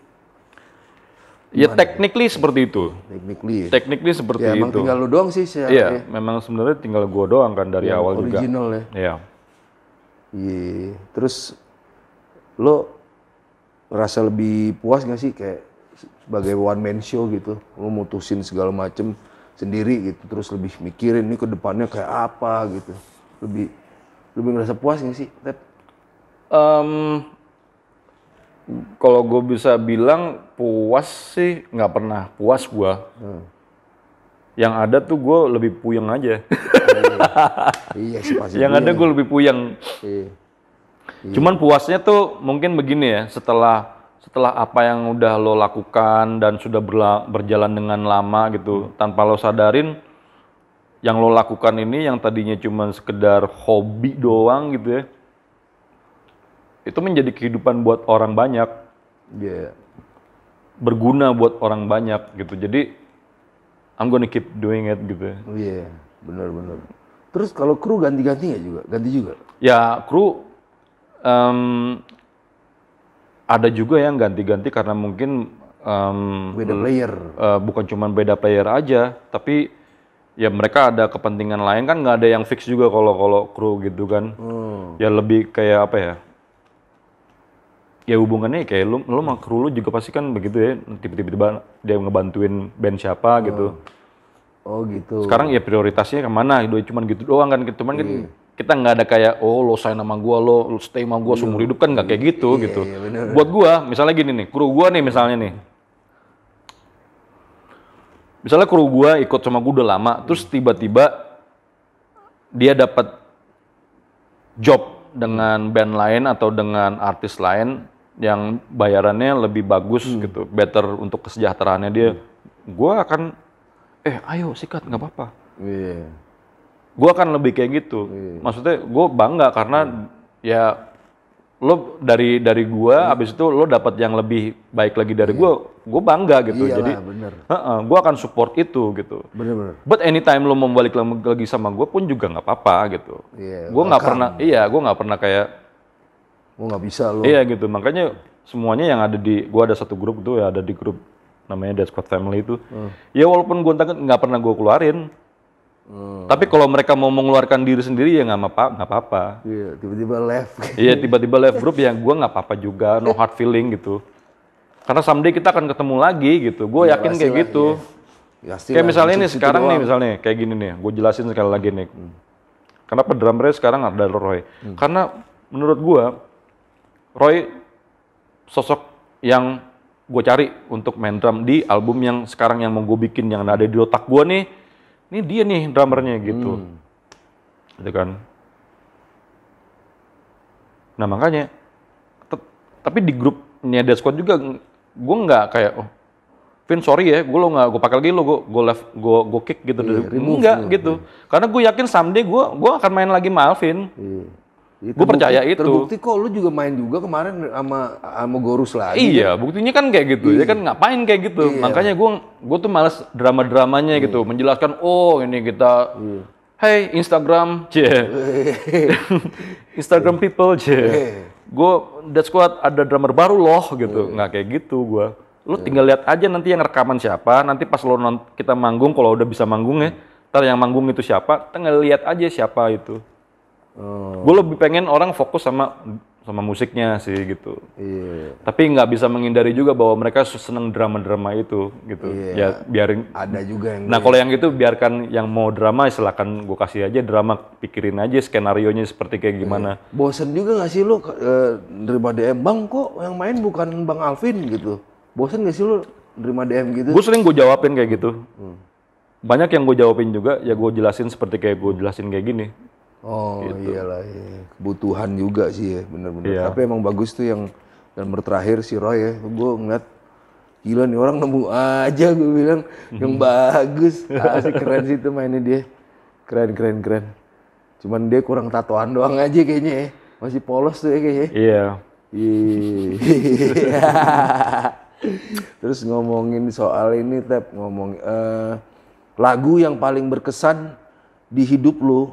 ya, ya technically seperti itu. Technically. Ya? Technically seperti ya, emang tinggal lo doang sih saya. Iya, ya. memang sebenarnya tinggal gua doang kan dari ya, awal original juga. Original ya. Iya. Iya. Terus lo rasa lebih puas gak sih kayak sebagai one man show gitu. Lo mutusin segala macem sendiri gitu. Terus lebih mikirin ini ke depannya kayak apa gitu. Lebih lebih ngerasa puas gak sih? Tapi um, kalau gue bisa bilang puas sih nggak pernah puas gue. Hmm. Yang ada tuh gue lebih puyeng aja. Oh, iya. iya, sih pasti. Yang ada gue lebih puyeng. Iya. Iya. Cuman puasnya tuh mungkin begini ya setelah setelah apa yang udah lo lakukan dan sudah berla, berjalan dengan lama gitu hmm. tanpa lo sadarin yang lo lakukan ini yang tadinya cuma sekedar hobi doang gitu ya itu menjadi kehidupan buat orang banyak. Yeah. Berguna buat orang banyak gitu. Jadi I'm gonna keep doing it gitu. Iya, yeah, benar-benar. Terus kalau kru ganti-ganti ya juga, ganti juga. Ya kru um, ada juga yang ganti-ganti karena mungkin um, beda player. Uh, bukan cuma beda player aja, tapi ya mereka ada kepentingan lain kan nggak ada yang fix juga kalau kalau kru gitu kan. Hmm. Ya lebih kayak apa ya? ya hubungannya ya kayak lu lu sama kru lu juga pasti kan begitu ya tiba-tiba dia ngebantuin band siapa oh. gitu oh gitu sekarang ya prioritasnya kemana itu cuman gitu doang kan cuman kan iya. kita nggak ada kayak oh lo sign sama gua lo, lo stay sama gua yeah. seumur hidup kan nggak kayak gitu yeah, gitu yeah, bener. buat gua misalnya gini nih kru gua nih misalnya nih misalnya kru gua ikut sama gua udah lama hmm. terus tiba-tiba dia dapat job dengan band lain atau dengan artis lain yang bayarannya lebih bagus hmm. gitu, better untuk kesejahteraannya dia. Hmm. Gue akan, eh ayo sikat nggak apa-apa. Yeah. Gue akan lebih kayak gitu. Yeah. Maksudnya gue bangga karena yeah. ya lo dari dari gue, yeah. abis itu lo dapat yang lebih baik lagi dari yeah. gue, gue bangga gitu. Iyalah, Jadi, bener. gue akan support itu gitu. Bener-bener. But anytime lo mau balik lagi sama gue pun juga nggak apa-apa gitu. Yeah, gue nggak pernah, iya gue nggak pernah kayak Gue oh, nggak bisa loh. Iya gitu, makanya semuanya yang ada di, gue ada satu grup tuh ya, ada di grup namanya Dead Squad Family itu. Hmm. Ya walaupun gue nggak pernah gue keluarin, Hmm. Tapi kalau mereka mau mengeluarkan diri sendiri ya nggak apa-apa. Iya, tiba-tiba left. iya, tiba-tiba left grup yang gue nggak apa-apa juga, no hard feeling gitu. Karena someday kita akan ketemu lagi gitu. Gue ya, yakin kayak lah, gitu. Iya. Ya. Kayak misalnya ini sekarang nih misalnya kayak gini nih, gue jelasin sekali lagi nih. Hmm. Kenapa drum sekarang ada Roy? Hmm. Karena menurut gue Roy sosok yang gue cari untuk main drum di album yang sekarang yang mau gue bikin yang ada di otak gue nih ini dia nih drummernya gitu hmm. gitu kan nah makanya tapi di grupnya Dead Squad juga gue nggak kayak oh Vin sorry ya gue lo nggak gue pakai lagi lo gue gue left gue gue kick gitu yeah, iya, dari enggak gitu yeah. karena gue yakin someday gue gue akan main lagi sama Alvin yeah Ya, gue percaya itu. Terbukti kok lu juga main juga kemarin sama sama Gorus lagi. Iya, kan? buktinya kan kayak gitu. Iya. Ya kan ngapain kayak gitu. Iya. Makanya gue gue tuh males drama-dramanya gitu. iya. gitu, menjelaskan oh ini kita iya. Hey Instagram, c Instagram iya. people, Iya. Gue that's Squad ada drummer baru loh gitu. Iya. Nggak kayak gitu gue. Lu iya. tinggal lihat aja nanti yang rekaman siapa, nanti pas lo kita manggung kalau udah bisa manggung ya, ntar yang manggung itu siapa, tinggal lihat aja siapa itu. Oh. Gue lebih pengen orang fokus sama sama musiknya sih gitu. Yeah. Tapi nggak bisa menghindari juga bahwa mereka seneng drama-drama itu gitu. Yeah. Ya biarin. Ada juga yang. Nah kalau yang itu biarkan yang mau drama ya silakan gue kasih aja drama pikirin aja skenario nya seperti kayak iya. gimana. Yeah. Bosen juga nggak sih lo eh, nerima DM bang kok yang main bukan bang Alvin gitu. Bosen nggak sih lo nerima DM gitu? Gue sering gue jawabin kayak gitu. Hmm. Banyak yang gue jawabin juga ya gue jelasin seperti kayak gue jelasin kayak gini Oh gitu. iyalah, iya. kebutuhan juga sih ya, bener-bener. Iya. Tapi emang bagus tuh yang dan terakhir si Roy ya, gue ngeliat gila nih orang nemu aja gue bilang yang hmm. bagus, asik ah, keren sih tuh mainnya dia, keren keren keren. Cuman dia kurang tatoan doang aja kayaknya ya, masih polos tuh ya kayaknya. Iya. Iya. Terus ngomongin soal ini, Tep, ngomong uh, lagu yang paling berkesan di hidup lu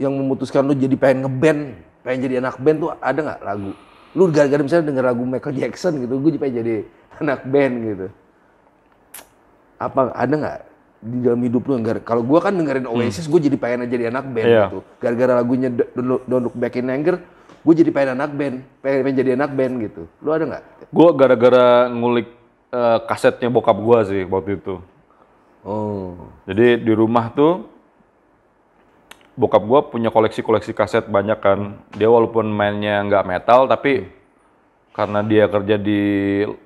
yang memutuskan lu jadi pengen ngeband, pengen jadi anak band tuh ada nggak lagu? Lu gara-gara misalnya denger lagu Michael Jackson gitu, gue pengen jadi anak band gitu. Apa ada nggak di dalam hidup lu yang kalau gue kan dengerin hmm. Oasis, hmm. gue jadi pengen jadi anak band yeah. gitu. Gara-gara lagunya Don't Look Back in Anger, gue jadi pengen anak band, pengen, pengen jadi anak band gitu. Lu ada nggak? Gue gara-gara ngulik uh, kasetnya bokap gue sih waktu itu. Oh. Jadi di rumah tuh bokap gue punya koleksi-koleksi kaset banyak kan. Dia walaupun mainnya nggak metal, tapi hmm. karena dia kerja di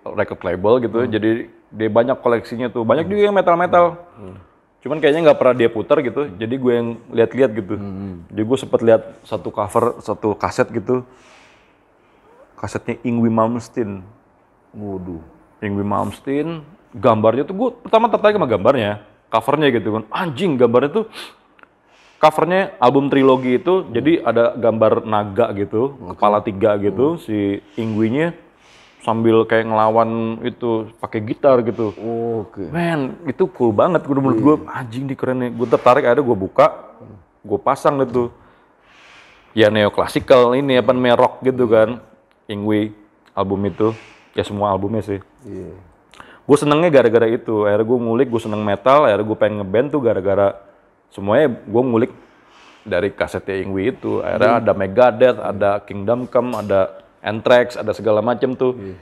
record label gitu, hmm. jadi dia banyak koleksinya tuh. Banyak hmm. juga yang metal-metal. Hmm. Cuman kayaknya nggak pernah dia putar gitu. Hmm. Jadi gue yang lihat-lihat gitu. Hmm. hmm. Jadi gue sempet lihat satu cover, satu kaset gitu. Kasetnya Ingwi Malmsteen. Waduh. Ingwi Malmsteen, gambarnya tuh gue pertama tertarik sama gambarnya, covernya gitu kan. Anjing gambarnya tuh covernya album trilogi itu hmm. jadi ada gambar naga gitu, okay. kepala tiga gitu, hmm. si ingwinya sambil kayak ngelawan itu pakai gitar gitu. Oke. Okay. Man, itu cool banget gue menurut gue iya. anjing di keren nih. Gue tertarik ada gue buka, hmm. gue pasang gitu. Ya neo klasikal ini apa namanya rock gitu hmm. kan. Ingwi album itu ya semua albumnya sih. Yeah. Gue senengnya gara-gara itu. Akhirnya gue ngulik, gue seneng metal, akhirnya gue pengen ngeband tuh gara-gara semuanya gue ngulik dari kasetnya Ingwi itu. Akhirnya hmm. ada Megadeth, ada Kingdom Come, ada Anthrax, ada segala macam tuh. Hmm.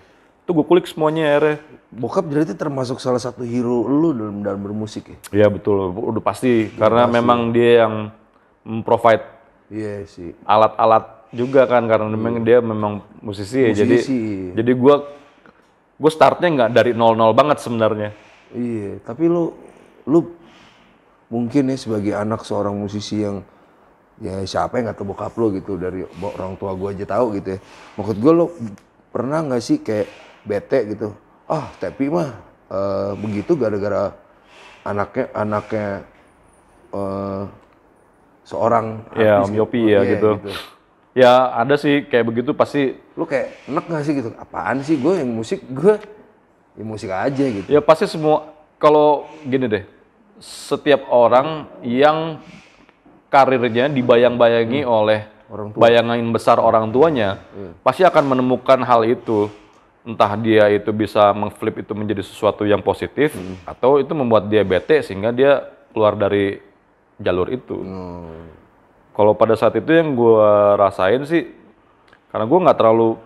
Itu gue kulik semuanya akhirnya. Bokap jadi termasuk salah satu hero lu dalam, dalam bermusik ya? Iya betul, udah pasti. Udah karena pasti. memang dia yang memprovide iya sih. alat-alat juga kan karena iya. memang dia memang musisi ya jadi iya. jadi gue gue startnya nggak dari nol nol banget sebenarnya iya tapi lu lu mungkin ya sebagai anak seorang musisi yang ya siapa yang gak tahu bokap lo gitu dari orang tua gue aja tahu gitu ya maksud gue lo pernah nggak sih kayak bete gitu ah oh, tapi mah e, begitu gara-gara anaknya anaknya e, seorang ya Om gitu. Yopi ya, ya gitu. ya ada sih kayak begitu pasti lu kayak enak gak sih gitu apaan sih gue yang musik gue ya musik aja gitu ya pasti semua kalau gini deh setiap orang yang karirnya dibayang-bayangi hmm. oleh orang tua. bayangan besar orang tuanya, hmm. pasti akan menemukan hal itu. Entah dia itu bisa mengflip itu menjadi sesuatu yang positif, hmm. atau itu membuat dia bete sehingga dia keluar dari jalur itu. Hmm. Kalau pada saat itu yang gue rasain sih, karena gue nggak terlalu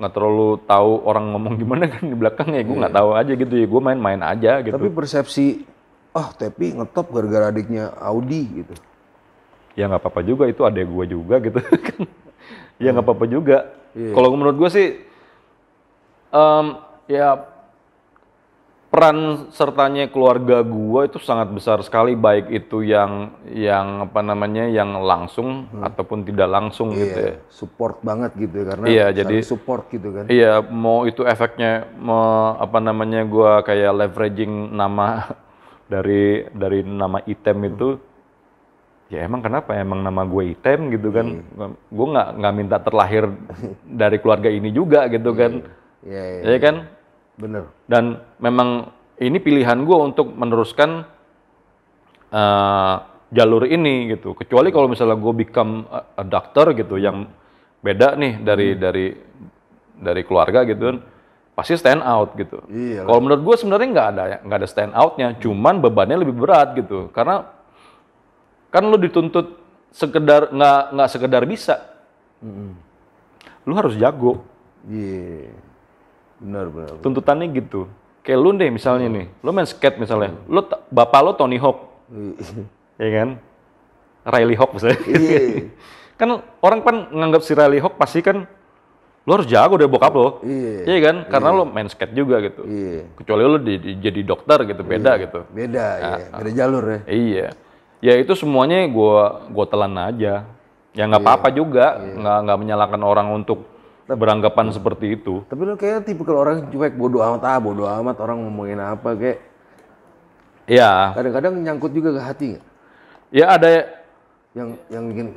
nggak terlalu tahu orang ngomong gimana kan di belakang ya gue nggak yeah. tahu aja gitu ya gue main-main aja gitu tapi persepsi ah oh, tapi ngetop gara-gara adiknya Audi gitu. Ya nggak apa-apa juga itu ada gue juga gitu ya nggak hmm. apa-apa juga. Yeah. Kalau menurut gue sih, um, ya peran sertanya keluarga gue itu sangat besar sekali baik itu yang yang apa namanya yang langsung hmm. ataupun tidak langsung yeah. gitu ya. support banget gitu ya, karena iya jadi support gitu kan iya mau itu efeknya mau apa namanya gue kayak leveraging nama dari dari nama item hmm. itu ya emang kenapa emang nama gue item gitu kan hmm. gue nggak nggak minta terlahir dari keluarga ini juga gitu kan ya, ya, ya, ya kan bener dan memang ini pilihan gue untuk meneruskan uh, jalur ini gitu kecuali kalau misalnya gue become a, a doctor gitu yang beda nih dari hmm. dari dari keluarga gitu kan pasti stand out gitu. Iya. Kalau menurut gue sebenarnya nggak ada nggak ada stand outnya, cuman bebannya lebih berat gitu. Karena kan lo dituntut sekedar nggak nggak sekedar bisa, mm. lo harus jago. Iya, benar benar. Tuntutannya gitu. Kayak lo deh misalnya nih, lo main skate misalnya, mm. lo bapak lo Tony Hawk, ya kan? Riley Hawk misalnya. Iya. kan orang kan nganggap si Riley Hawk pasti kan lo harus jago deh bokap lo. Iya. iya. kan? Iya. Karena lo main skate juga gitu. Iya. Kecuali lo jadi dokter gitu, iya. beda gitu. Beda, iya. Nah, beda jalur ya. Iya. Ya itu semuanya gue gua telan aja. Ya nggak apa-apa juga, nggak nggak menyalahkan orang untuk beranggapan seperti itu. Tapi lo kayak kalau orang cuek bodoh amat ah, bodoh amat orang ngomongin apa kayak. Iya. Kadang-kadang nyangkut juga ke hati. Ya ada yang yang bikin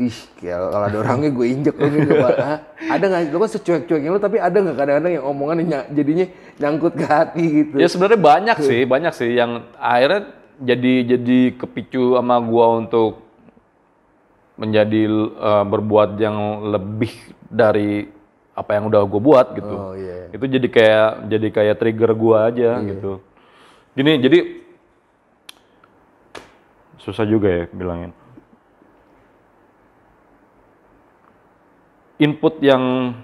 ih kalau ada orangnya gue injek mungkin gue ah, ada nggak lo kan secuek cueknya lo tapi ada nggak kadang-kadang yang omongannya ny jadinya nyangkut ke hati gitu ya sebenarnya banyak sih banyak sih yang akhirnya jadi jadi kepicu sama gue untuk menjadi uh, berbuat yang lebih dari apa yang udah gue buat gitu oh, yeah. itu jadi kayak jadi kayak trigger gue aja yeah. gitu gini jadi susah juga ya bilangin input yang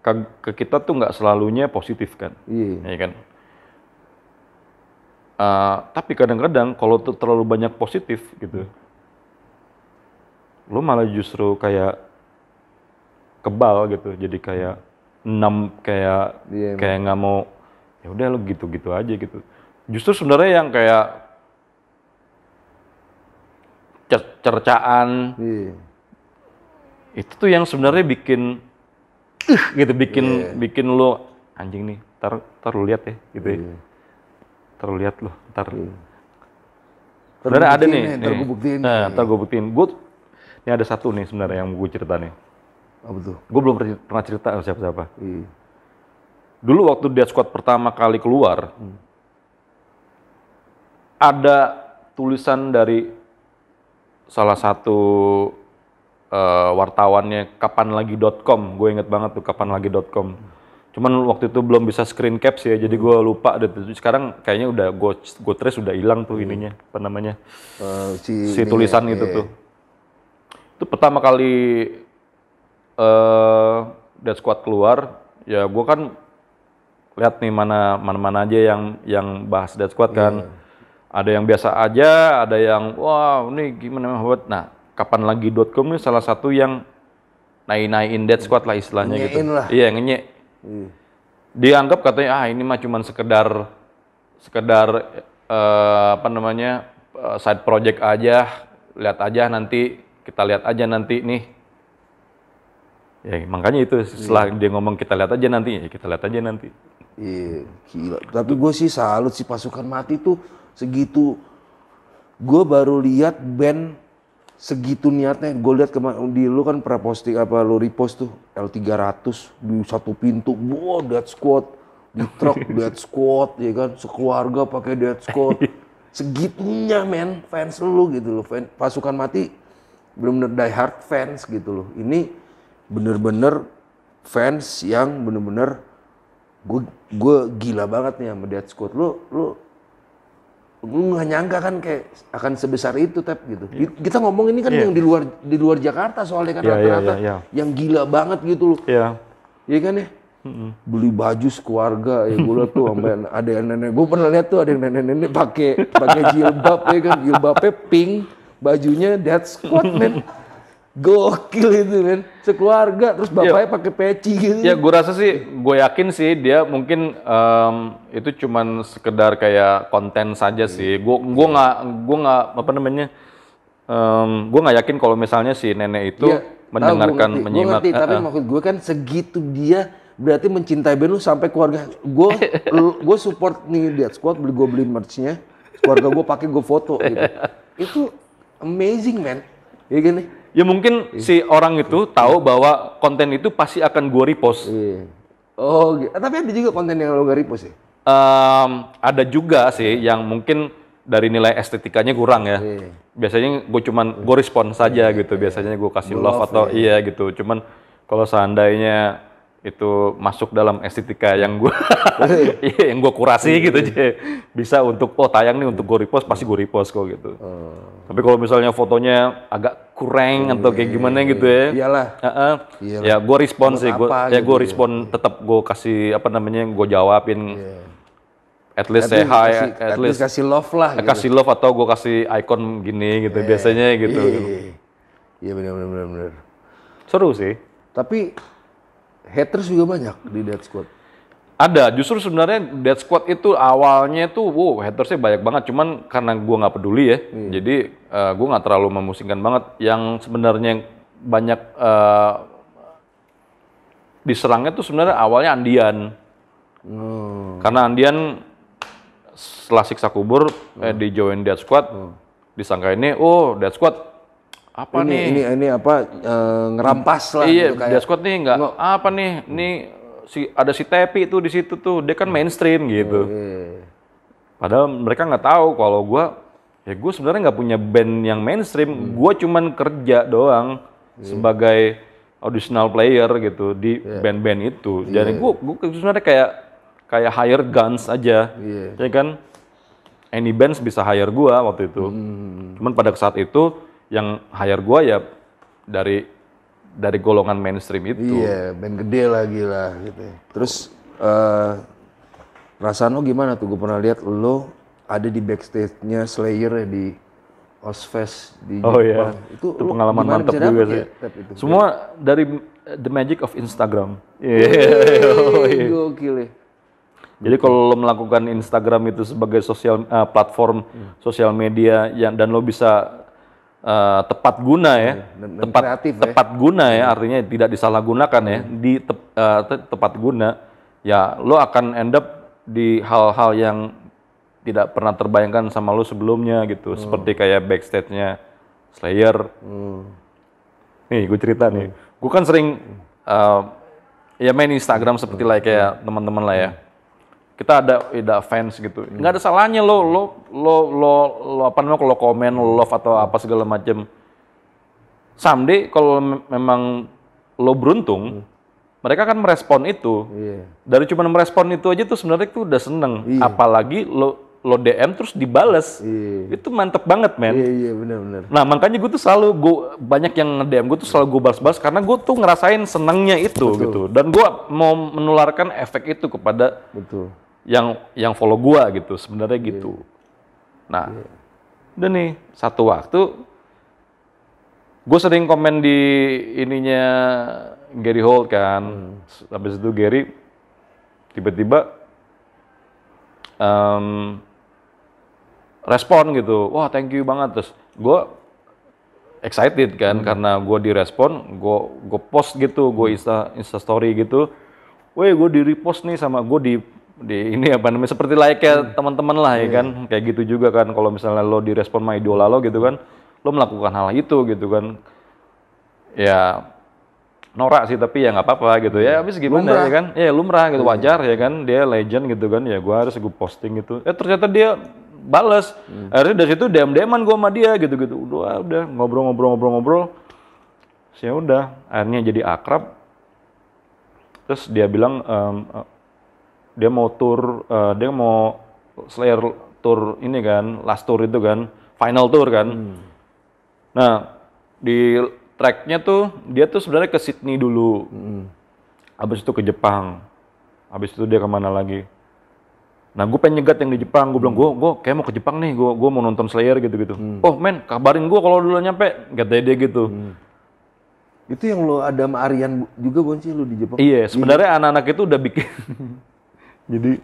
ke, ke kita tuh nggak selalunya positif kan, iya ya, kan. Uh, tapi kadang-kadang kalau terlalu banyak positif gitu, lu malah justru kayak kebal gitu, jadi kayak enam kayak yeah, iya, kayak nggak mau ya udah lu gitu-gitu aja gitu. Justru sebenarnya yang kayak cercaan, iya itu tuh yang sebenarnya bikin uh, gitu bikin yeah. bikin lo anjing nih tar tar lu lihat ya gitu yeah. ya iya. tar lu lihat lo tar yeah. sebenarnya ada nih, nih. Nah, tar gue buktiin nah, tar gue buktiin gue ini ada satu nih sebenarnya yang gue cerita nih apa tuh gue belum pernah cerita sama siapa siapa yeah. dulu waktu dia squad pertama kali keluar hmm. ada tulisan dari salah satu uh, wartawannya kapanlagi.com gue inget banget tuh kapan kapanlagi.com cuman waktu itu belum bisa screen cap sih ya jadi gue lupa sekarang kayaknya udah gue gue trace udah hilang tuh hmm. ininya apa namanya uh, si, si tulisan ya, itu tuh itu pertama kali uh, Squad keluar ya gue kan lihat nih mana mana mana aja yang yang bahas Dead Squad kan yeah. ada yang biasa aja ada yang wah ini gimana buat nah kapan kapanlagi.com ini salah satu yang naik naik dead squad lah istilahnya gitu. Lah. Iya, ngenyek. Hmm. Dianggap katanya ah ini mah cuman sekedar sekedar uh, apa namanya? Eh, side project aja, lihat aja nanti, kita lihat aja nanti nih. Ya, makanya itu setelah yeah. dia ngomong kita lihat aja nanti, ya kita lihat aja nanti. Iya, gila. Tapi gue sih salut si pasukan mati tuh segitu. Gue baru lihat band segitu niatnya gue lihat kemarin di lu kan pernah posting apa lu repost tuh L300 di satu pintu wow dead squad di truk dead squad ya kan sekeluarga pakai dead squad segitunya men fans lu gitu loh fans pasukan mati bener-bener die hard fans gitu loh ini bener-bener fans yang bener-bener gue gue gila banget nih sama dead squad lu lu gue nggak nyangka kan kayak akan sebesar itu tep gitu yeah. kita ngomong ini kan yeah. yang di luar di luar Jakarta soalnya kan iya, iya, rata-rata yeah, yeah, yeah. yang gila banget gitu loh yeah. iya kan ya mm-hmm. beli baju sekeluarga ya gue liat tuh sampai ada yang nenek gue pernah lihat tuh ada yang nenek-nenek pakai pakai jilbab ya kan jilbabnya pink bajunya dead squad man Gokil itu kan, sekeluarga terus iya. bapaknya ya, pakai peci gitu. Ya gue rasa sih, gue yakin sih dia mungkin um, itu cuman sekedar kayak konten saja hmm. sih. Gue gue iya. nggak gue nggak apa namanya, um, gue nggak yakin kalau misalnya si nenek itu ya, mendengarkan tahu, gua ngerti. menyimak. Gua ngerti, uh, tapi uh, maksud gue kan segitu dia berarti mencintai Ben lu sampai keluarga gue gue support nih dia Squad beli gue beli merchnya keluarga gue pakai gue foto gitu itu amazing man Iya gini kan Ya mungkin Ih. Iya. si orang itu iya. tahu bahwa konten itu pasti akan gue repost. Iya. Oh, eh, tapi ada juga konten yang lo gak repost ya? Um, ada juga sih yang mungkin dari nilai estetikanya kurang ya. Iya. Biasanya gue cuman gue respon saja iya. gitu. Biasanya gue kasih love, love atau ya. iya gitu. Cuman kalau seandainya itu masuk dalam estetika yang gue yang gue kurasi iya, gitu aja iya. bisa untuk oh tayang nih untuk gue repost pasti gue repost kok gitu hmm. tapi kalau misalnya fotonya agak kurang hmm. atau kayak gimana gitu ya iyalah uh -uh. Iyalah. ya gue respon sih sih gue ya gitu gue respon ya. tetap gue kasih apa namanya gue jawabin yeah. At least, at say hi, kasih, at, at least, least kasih love lah. Ya, gitu. Kasih love atau gue kasih icon gini gitu yeah. biasanya gitu. Iya yeah. yeah, benar benar benar. Seru sih. Tapi haters juga banyak di Dead Squad. Ada, justru sebenarnya Dead Squad itu awalnya tuh, wow, hatersnya banyak banget. Cuman karena gue nggak peduli ya, iya. jadi uh, eh, gue nggak terlalu memusingkan banget. Yang sebenarnya banyak uh, diserangnya tuh sebenarnya awalnya Andian. Hmm. Karena Andian setelah siksa kubur eh, hmm. eh, di join Dead Squad, hmm. disangka ini, oh Dead Squad apa ini, nih ini ini apa e, ngerampas lah iya gitu, kayak. squad nih enggak apa nih nih si ada si Tepi tuh di situ tuh dia kan mainstream gitu iya, iya. padahal mereka nggak tahu kalau gue ya gue sebenarnya nggak punya band yang mainstream hmm. gue cuman kerja doang hmm. sebagai additional player gitu di band band-band itu jadi yeah. gue gue sebenarnya kayak kayak hire guns aja yeah. ya kan any bands bisa hire gue waktu itu hmm. cuman pada saat itu yang hire gua ya dari dari golongan mainstream itu. Iya, band gede lah gila gitu. Ya. Terus uh, eh, Rasano gimana tuh? gua pernah lihat lo ada di backstage-nya Slayer ya, di Osfest di oh, iya. Jepang. Iya. Itu, itu pengalaman mantap juga sih. Ya, Semua dari the magic of Instagram. Iya. Yeah. Gokil Jadi kalau lo melakukan Instagram itu sebagai sosial uh, platform hmm. sosial media yang dan lo bisa uh, tepat guna ya, iya, tepat kreatif, ya. tepat ya. guna ya, iya. artinya tidak disalahgunakan hmm. ya, iya. di te, uh, eh, te, tepat guna ya lo akan end up di hal-hal yang tidak pernah terbayangkan sama lo sebelumnya gitu, hmm. seperti kayak backstage-nya Slayer. Hmm. Nih gue cerita nih, gue kan sering uh, ya main Instagram seperti hmm. like, kayak hmm. teman-teman lah ya. Hmm kita ada ada fans gitu hmm. nggak ada salahnya lo lo lo lo, lo apa namanya kalau komen lo love atau apa segala macam someday kalau memang lo beruntung hmm. mereka akan merespon itu yeah. dari cuma merespon itu aja tuh sebenarnya itu udah seneng yeah. apalagi lo lo DM terus dibales. Iya. Itu mantep banget, men. Iya, iya, benar-benar. Nah, makanya gue tuh selalu gue banyak yang DM gue tuh selalu gue balas-balas karena gue tuh ngerasain senengnya itu Betul. gitu. Dan gue mau menularkan efek itu kepada Betul yang yang follow gua gitu sebenarnya iya. gitu yeah. nah yeah. udah nih satu waktu gue sering komen di ininya Gary Holt kan Tapi hmm. habis itu Gary tiba-tiba um, respon gitu wah thank you banget terus gue excited kan hmm. karena gue direspon gue gue post gitu gue hmm. insta insta story gitu Woi, gue di repost nih sama gue di di ini apa namanya seperti layaknya hmm. teman-teman lah ya yeah. kan kayak gitu juga kan kalau misalnya lo direspon sama idola lo gitu kan lo melakukan hal itu gitu kan ya norak sih tapi ya nggak apa-apa gitu ya habis gimana lumrah. ya kan ya lumrah gitu iya. wajar ya kan dia legend gitu kan ya gua harus gue posting gitu eh ternyata dia bales hmm. akhirnya dari situ dem deman gua sama dia gitu gitu udah udah ngobrol-ngobrol-ngobrol-ngobrol sih ya udah akhirnya jadi akrab terus dia bilang ehm, dia mau tour uh, dia mau Slayer tour ini kan last tour itu kan final tour kan hmm. nah di tracknya tuh dia tuh sebenarnya ke Sydney dulu hmm. habis itu ke Jepang habis itu dia kemana lagi nah gue pengen nyegat yang di Jepang gue bilang gue hmm. gue kayak mau ke Jepang nih gue gue mau nonton Slayer gitu gitu hmm. oh men kabarin gue kalau dulu nyampe gak dia gitu hmm. Itu yang lo ada sama Aryan juga bukan sih lo di Jepang? Iya, sebenarnya anak-anak itu udah bikin Jadi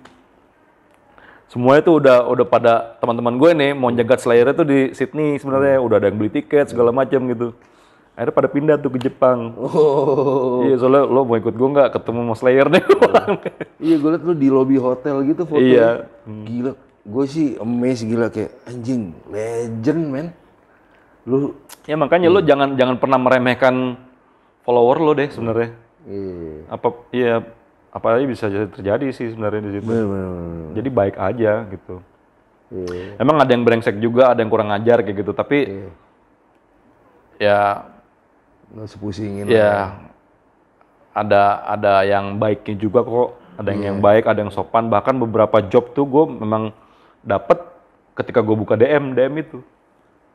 semuanya tuh udah udah pada teman-teman gue nih mau jagat Slayer itu di Sydney sebenarnya udah ada yang beli tiket segala macam gitu. Akhirnya pada pindah tuh ke Jepang. Oh. Iya soalnya lo mau ikut gue nggak ketemu mau Slayer deh. Oh. iya gue liat lo di lobby hotel gitu foto. Iya. Gila. Gue sih amazed gila kayak anjing legend man. Lu ya makanya hmm. lo iya. jangan jangan pernah meremehkan follower lo deh sebenarnya. Iya. Apa iya apa aja bisa terjadi sih sebenarnya di situ. Bener, bener, bener. Jadi baik aja gitu. Yeah. Emang ada yang brengsek juga, ada yang kurang ajar kayak gitu, tapi yeah. ya nggak sepusingin. Ya lah. Ya. ada ada yang baiknya juga kok. Ada yang yeah. yang baik, ada yang sopan. Bahkan beberapa job tuh gue memang dapet ketika gue buka DM DM itu.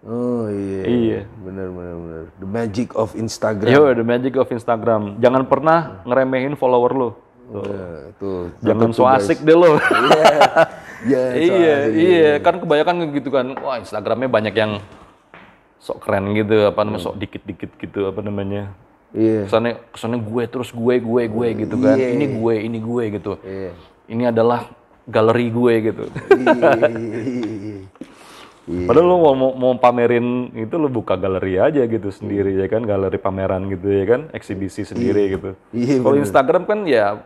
Oh iya. Iya. Bener bener bener. The magic of Instagram. Yo, the magic of Instagram. Jangan pernah ngeremehin follower lo. Tuh. Iya, tuh. Jangan so asik deh lo. Iya. Iya, iya. Iya, iya. Kan kebanyakan gitu kan. Wah, Instagramnya banyak yang sok keren gitu, apa namanya, sok hmm. dikit-dikit gitu, apa namanya. Iya. Yeah. Kesannya, kesannya gue terus gue, gue, gue gitu kan. Yeah. Ini gue, ini gue gitu. Yeah. Ini adalah galeri gue gitu. Iya. Padahal lo mau, mau, mau pamerin itu lo buka galeri aja gitu sendiri iya. ya kan, galeri pameran gitu ya kan, eksibisi sendiri iya. gitu. Iya, Kalau Instagram kan ya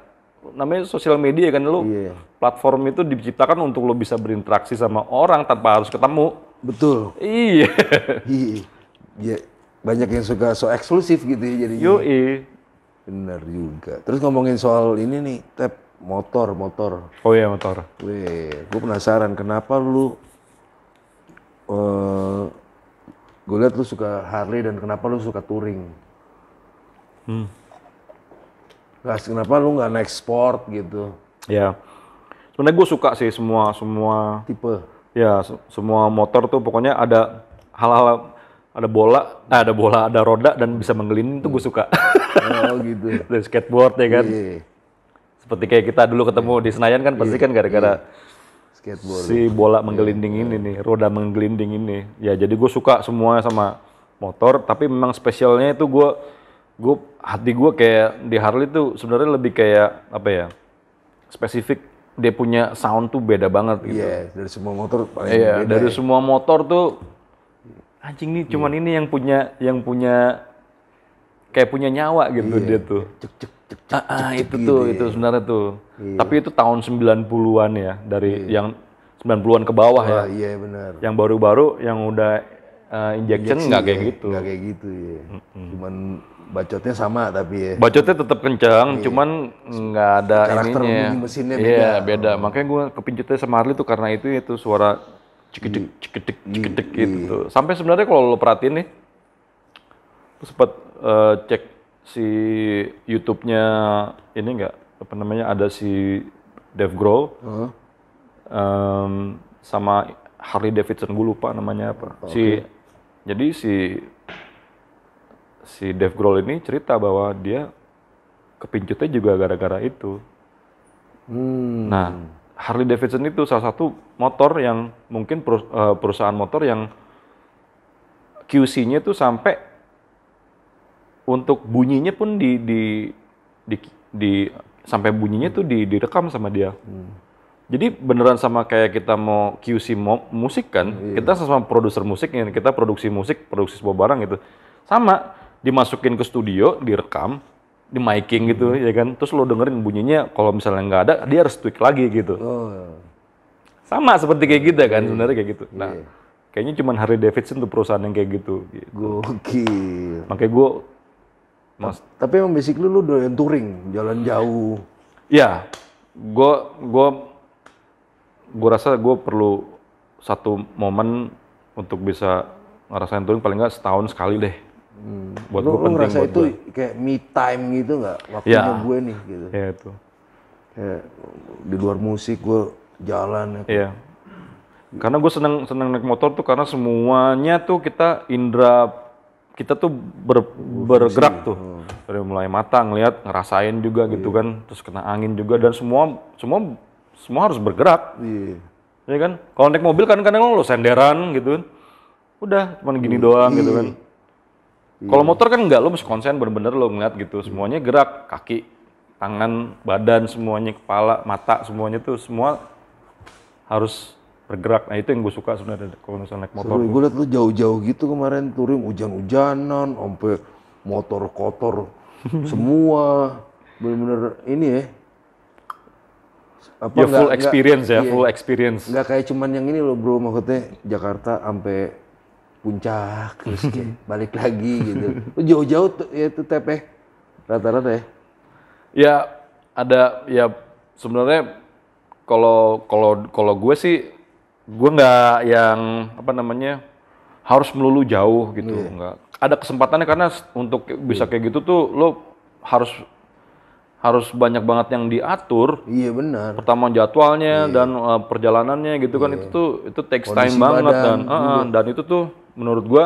namanya sosial media kan lo yeah. platform itu diciptakan untuk lo bisa berinteraksi sama orang tanpa harus ketemu betul iya iya ya, banyak yang suka so eksklusif gitu ya jadi yo benar juga terus ngomongin soal ini nih tap motor motor oh iya motor weh gue penasaran kenapa lu uh, eh, gue liat lu suka Harley dan kenapa lu suka touring hmm gas kenapa lu nggak naik sport gitu ya sebenarnya gue suka sih semua semua tipe ya se semua motor tuh pokoknya ada hal-hal ada bola eh, ada bola ada roda dan bisa menggelinding hmm. tuh gue suka oh gitu dari skateboard ya kan yeah. seperti kayak kita dulu ketemu yeah. di Senayan kan pasti yeah. kan gara-gara iya. skateboard si bola menggelinding iya, ini iya. nih roda menggelinding ini ya jadi gue suka semuanya sama motor tapi memang spesialnya itu gue gue hati gue kayak di Harley tuh sebenarnya lebih kayak apa ya spesifik dia punya sound tuh beda banget gitu. Iya, yeah, dari semua motor paling Iya, beda dari ya. semua motor tuh anjing nih cuman yeah. ini yang punya yang punya kayak punya nyawa gitu yeah. dia tuh. Cuk cuk cuk cuk. Ah, ah cuk, itu gitu tuh, ya. itu sebenarnya tuh. Yeah. Tapi itu tahun 90-an ya, dari yeah. yang 90-an ke bawah Wah, ya. Ah, iya, yeah, benar. Yang baru-baru yang udah uh, injection nggak kayak ya, gitu. Nggak kayak gitu ya. Mm -hmm. Cuman Bacotnya sama tapi ya. Bacotnya tetap kencang, iya. cuman nggak ada karakter ininya. mesinnya iya, beda. Iya, beda. Oh. Makanya gue kepincutnya sama Harley tuh karena itu itu suara cikedek iya. cikedek iya. cikedek gitu. Iyi. Sampai sebenarnya kalau lo perhatiin nih sempat uh, eh, cek si YouTube-nya ini nggak, apa namanya ada si Dave Grohl uh-huh. um, sama Harley Davidson gue lupa namanya apa. Okay. Si jadi si si Dave Grohl ini cerita bahwa dia kepincutnya juga gara-gara itu. Hmm. Nah, Harley Davidson itu salah satu motor yang mungkin eh, perusahaan motor yang QC-nya itu sampai untuk bunyinya pun di di di, di sampai bunyinya hmm. tuh direkam sama dia. Hmm. Jadi beneran sama kayak kita mau QC mo musik kan, iya. kita sama produser musiknya, kita produksi musik, produksi sebuah barang gitu. Sama, dimasukin ke studio, direkam, di miking gitu hmm. ya kan. Terus lo dengerin bunyinya kalau misalnya nggak ada, dia harus tweak lagi gitu. Oh. Iya. Sama seperti kayak kita gitu kan yeah. sebenarnya kayak gitu. Nah, yeah. kayaknya cuma Harley Davidson tuh perusahaan yang kayak gitu. gitu. Gokil. Makanya gue Mas. Tapi emang basic lu lu doyan touring, jalan jauh. Ya, Gue gue gue rasa gue perlu satu momen untuk bisa ngerasain touring paling nggak setahun sekali deh. Hmm. Buat lu, gue lu ngerasa ngerasa itu gue. kayak me time gitu nggak waktunya ya. gue nih gitu. Iya itu. Kayak di luar musik gue jalan. Ya. Iya. Ya. Karena gue seneng seneng naik motor tuh karena semuanya tuh kita indra kita tuh ber, bergerak tuh oh. dari mulai mata ngelihat ngerasain juga yeah. gitu iya. kan terus kena angin juga dan semua semua semua harus bergerak iya, iya kan kalau naik mobil kan kadang, kadang lo senderan gitu kan udah cuma gini iya. doang gitu kan kalau motor kan enggak, lo mesti konsen bener-bener lo ngeliat gitu. Hmm. Semuanya gerak, kaki, tangan, badan, semuanya, kepala, mata, semuanya tuh semua harus bergerak. Nah itu yang gue suka sebenarnya kalau misalnya naik motor. gue liat lo jauh-jauh gitu kemarin turun hujan-hujanan, ompe motor kotor semua. Bener-bener ini ya. Apa ya full enggak, experience enggak, ya, iya, full experience. Enggak kayak cuman yang ini lo bro, maksudnya Jakarta sampai puncak terus kayak balik lagi gitu. Oh, jauh-jauh ya itu tepeh rata-rata ya. Ya ada ya sebenarnya kalau kalau kalau gue sih gue nggak yang apa namanya harus melulu jauh gitu yeah. nggak ada kesempatannya karena untuk bisa yeah. kayak gitu tuh lo harus harus banyak banget yang diatur iya yeah, benar pertama jadwalnya yeah. dan uh, perjalanannya gitu yeah. kan iya. itu tuh itu takes Kondisi time banget dan uh, dan itu tuh menurut gue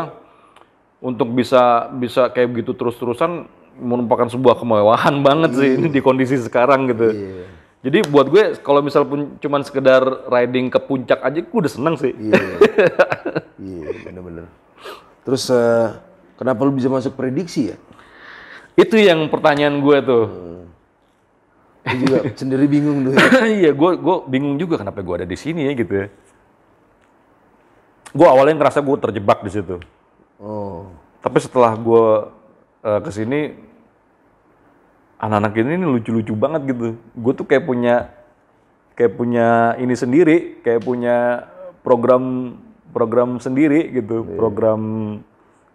untuk bisa bisa kayak begitu terus-terusan merupakan sebuah kemewahan banget sih ini iya. di kondisi sekarang gitu. Yeah. Jadi buat gue kalau misal pun cuman sekedar riding ke puncak aja gue udah seneng sih. Iya. Yeah. Iya, yeah, bener-bener. Terus uh, kenapa lu bisa masuk prediksi ya? Itu yang pertanyaan gue tuh. Hmm. Gue juga sendiri bingung tuh. iya, gue gue bingung juga kenapa gue ada di sini ya gitu ya gue awalnya ngerasa gue terjebak di situ. Oh. Tapi setelah gue uh, kesini, anak-anak ini lucu-lucu banget gitu. Gue tuh kayak punya kayak punya ini sendiri, kayak punya program program sendiri gitu, yeah. program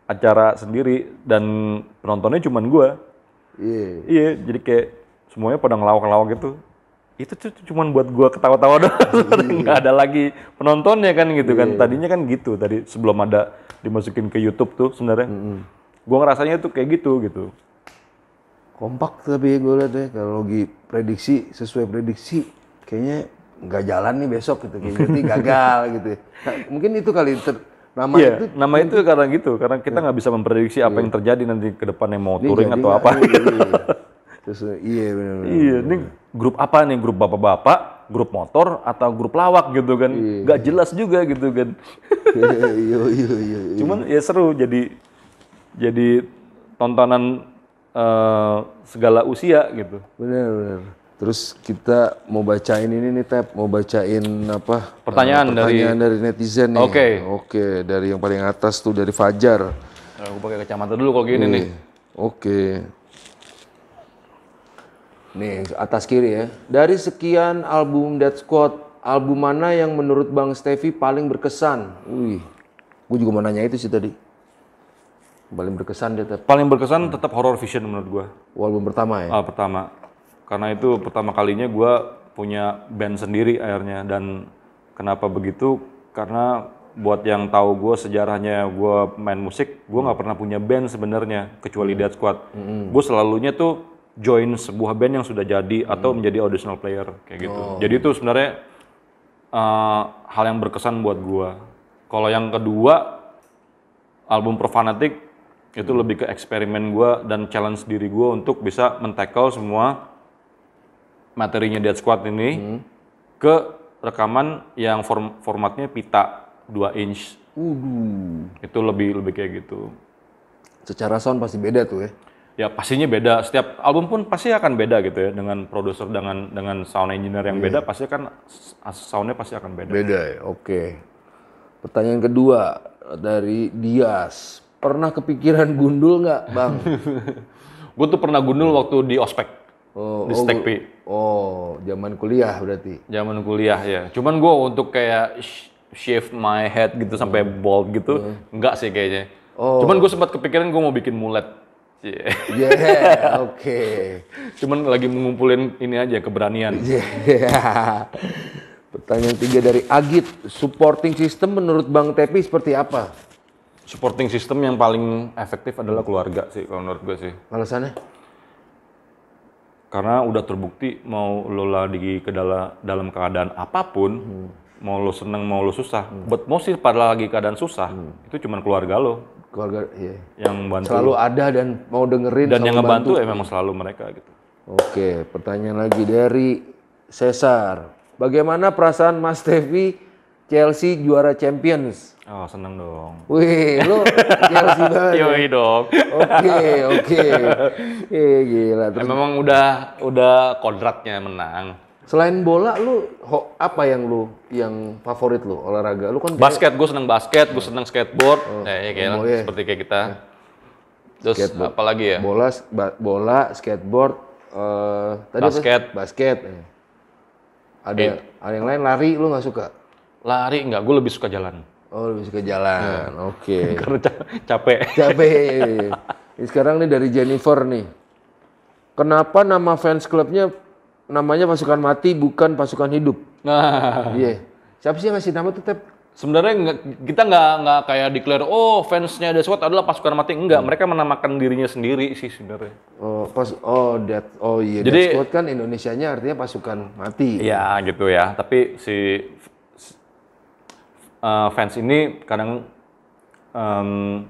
acara sendiri dan penontonnya cuman gue. Iya. Yeah. Iya, jadi kayak semuanya pada ngelawak-ngelawak gitu itu tuh cuma buat gua ketawa-tawa doang iya. nggak ada lagi penontonnya kan gitu kan iya. tadinya kan gitu tadi sebelum ada dimasukin ke YouTube tuh sebenarnya mm-hmm. gua ngerasanya tuh kayak gitu gitu kompak tapi gue lihat ya kalau lagi prediksi sesuai prediksi kayaknya nggak jalan nih besok gitu kayaknya gitu, gagal gitu ya. nah, mungkin itu kali ter- nama yeah, itu nama itu karena gitu karena kita iya. nggak yeah. bisa memprediksi apa yeah. yang terjadi nanti ke depannya mau touring atau apa iya, iya, iya. iya benar. Iya, ini grup apa nih? Grup bapak-bapak, grup motor atau grup lawak gitu kan? Iya. Gak jelas juga gitu kan. Iya, iya, iya, iya. Cuman ya seru jadi jadi tontonan uh, segala usia gitu. Benar, benar. Terus kita mau bacain ini nih Tep, mau bacain apa? Pertanyaan, uh, pertanyaan dari, dari netizen nih. Oke. Okay. Oke, okay. dari yang paling atas tuh dari Fajar. Nah, eh, aku pakai kacamata dulu kalau gini Wih. Iya. nih. Oke. Okay. Nih, atas kiri ya. Dari sekian album Dead Squad, album mana yang menurut Bang Stevi paling berkesan? Wih, gue juga mau nanya itu sih tadi. Paling berkesan dia tetap. Paling berkesan tetap Horror Vision menurut gue. Oh, album pertama ya? Ah, pertama. Karena itu pertama kalinya gue punya band sendiri akhirnya. Dan kenapa begitu? Karena buat yang tahu gue sejarahnya gue main musik, gue nggak pernah punya band sebenarnya kecuali hmm. Dead Squad. -hmm. Gue selalunya tuh join sebuah band yang sudah jadi hmm. atau menjadi additional player kayak gitu. Oh. Jadi itu sebenarnya uh, hal yang berkesan buat gua. Kalau yang kedua album Profanatic itu hmm. lebih ke eksperimen gua dan challenge diri gua untuk bisa mentackle semua materinya Dead Squad ini hmm. ke rekaman yang form formatnya pita 2 inch. Uduh. Itu lebih lebih kayak gitu. Secara sound pasti beda tuh ya ya pastinya beda setiap album pun pasti akan beda gitu ya dengan produser dengan dengan sound engineer yang iya. beda yeah. pasti kan soundnya pasti akan beda beda ya oke okay. pertanyaan kedua dari Dias pernah kepikiran gundul nggak bang gue tuh pernah gundul waktu di ospek oh, di oh, stek oh, P oh zaman kuliah berarti zaman kuliah ya cuman gue untuk kayak shave my head gitu sampai hmm. bald gitu yeah. Hmm. nggak sih kayaknya oh. cuman gue sempat kepikiran gue mau bikin mulet Yeah. yeah Oke. Okay. Cuman lagi mengumpulin ini aja keberanian. Yeah. Pertanyaan tiga dari Agit, supporting system menurut Bang Tepi seperti apa? Supporting system yang paling efektif adalah keluarga sih kalau menurut gue sih. Alasannya? Karena udah terbukti mau lo lagi ke dalam keadaan apapun, hmm. mau lo seneng mau lo susah, hmm. but mostly pada lagi keadaan susah, hmm. itu cuman keluarga lo keluarga iya. yang bantu selalu ada dan mau dengerin dan yang ngebantu bantu. ya selalu mereka gitu oke pertanyaan lagi dari Cesar bagaimana perasaan Mas Tevi Chelsea juara Champions oh seneng dong wih lu Chelsea banget yoi dong oke oke eh gila Terus. memang udah udah kontraknya menang Selain bola, lu apa yang lu yang favorit lu olahraga? Lu kan basket, gue seneng basket, gue oh. seneng skateboard, oh, eh, ya, kayak oh, iya. seperti kayak kita. Iya. Terus skateboard. apa lagi ya? Bola, bola, skateboard, uh, tadi basket, apa? basket. Iya. Ada, eh. ada yang lain lari, lu nggak suka? Lari nggak, gue lebih suka jalan. Oh lebih suka jalan, iya. oke. Okay. Karena capek. Capek. Sekarang nih dari Jennifer nih, kenapa nama fans clubnya namanya pasukan mati bukan pasukan hidup. Nah. Iya. Yeah. Siapa sih yang ngasih nama tuh, Sebenarnya Sebenarnya kita nggak nggak kayak declare oh fansnya ada Squad adalah pasukan mati enggak hmm. mereka menamakan dirinya sendiri sih sebenarnya oh pas oh that oh iya jadi Squad kan nya artinya pasukan mati iya gitu ya tapi si uh, fans ini kadang um,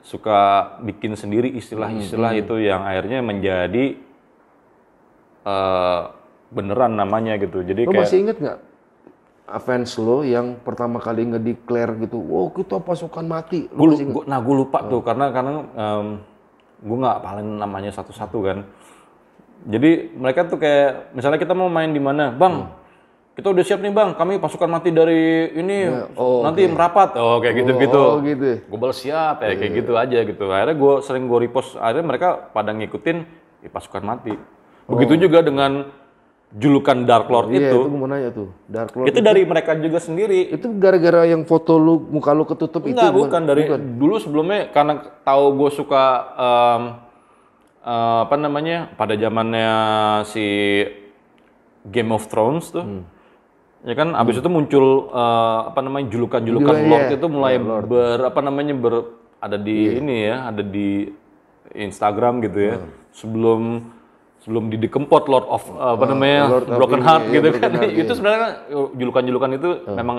suka bikin sendiri istilah-istilah hmm, hmm. itu yang akhirnya menjadi Eh, beneran namanya gitu. Jadi lo kayak, masih inget nggak fans lo yang pertama kali ngedeklar gitu, wow kita pasukan mati. Lo gua, masih gua, nah gue lupa oh. tuh karena karena um, gue nggak paling namanya satu-satu kan. Jadi mereka tuh kayak misalnya kita mau main di mana, bang. Hmm kita udah siap nih bang, kami pasukan mati dari ini ya, oh, nanti okay. merapat, oh kayak oh, gitu-gitu. Oh, gitu. Gue balas siap ya, yeah. kayak iya. gitu aja gitu. Akhirnya gue sering gue repost, akhirnya mereka pada ngikutin ya, pasukan mati. Begitu oh. juga dengan julukan Dark Lord iya, itu. Iya, itu nanya tuh. Dark Lord. Itu, itu dari mereka juga sendiri. Itu gara-gara yang foto lu muka lu ketutup Enggak, itu. bukan dari bukan. dulu sebelumnya karena tahu gue suka um, uh, apa namanya? pada zamannya si Game of Thrones tuh. Hmm. Ya kan abis hmm. itu muncul uh, apa namanya julukan-julukan Lord iya. itu mulai iya, Lord. ber apa namanya ber ada di yeah. ini ya, ada di Instagram gitu ya. Hmm. Sebelum sebelum di dikempot Lord of uh, apa namanya Lord Broken Heart ini, iya, gitu kan. Heart, itu iya. sebenarnya uh, julukan-julukan itu uh. memang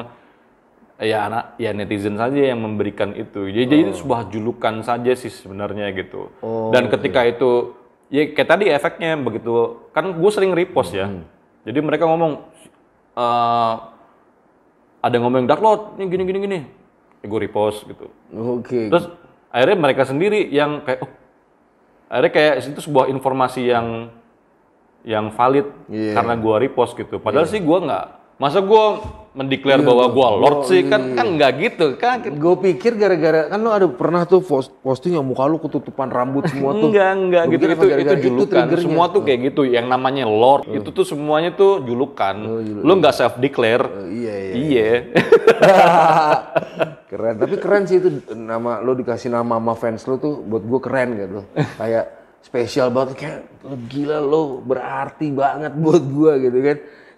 ya anak ya netizen saja yang memberikan itu. Jadi, oh. jadi itu sebuah julukan saja sih sebenarnya gitu. Oh, Dan iya. ketika itu ya kayak tadi efeknya begitu kan gue sering repost ya. Hmm. Jadi mereka ngomong uh, ada yang ngomong Dark Lord ini gini gini gini. Ya, gue repost gitu. Oke. Okay. Terus akhirnya mereka sendiri yang kayak oh akhirnya kayak itu sebuah informasi yang yang valid yeah. karena gue repost gitu padahal yeah. sih gue nggak masa gue mendeklar iya, bahwa gue lord sih iya, kan iya. kan iya. nggak gitu kan gue pikir gara-gara kan lo ada pernah tuh posting yang muka lo ketutupan rambut semua tuh enggak enggak gitu itu gara -gara itu julukan itu semua tuh kayak oh. gitu yang namanya lord uh. itu tuh semuanya tuh julukan oh, lo nggak self declare uh, oh, iya iya, iya. keren tapi keren sih itu nama lo dikasih nama sama fans lo tuh buat gue keren gitu kayak spesial banget kayak gila lo berarti banget buat gue gitu kan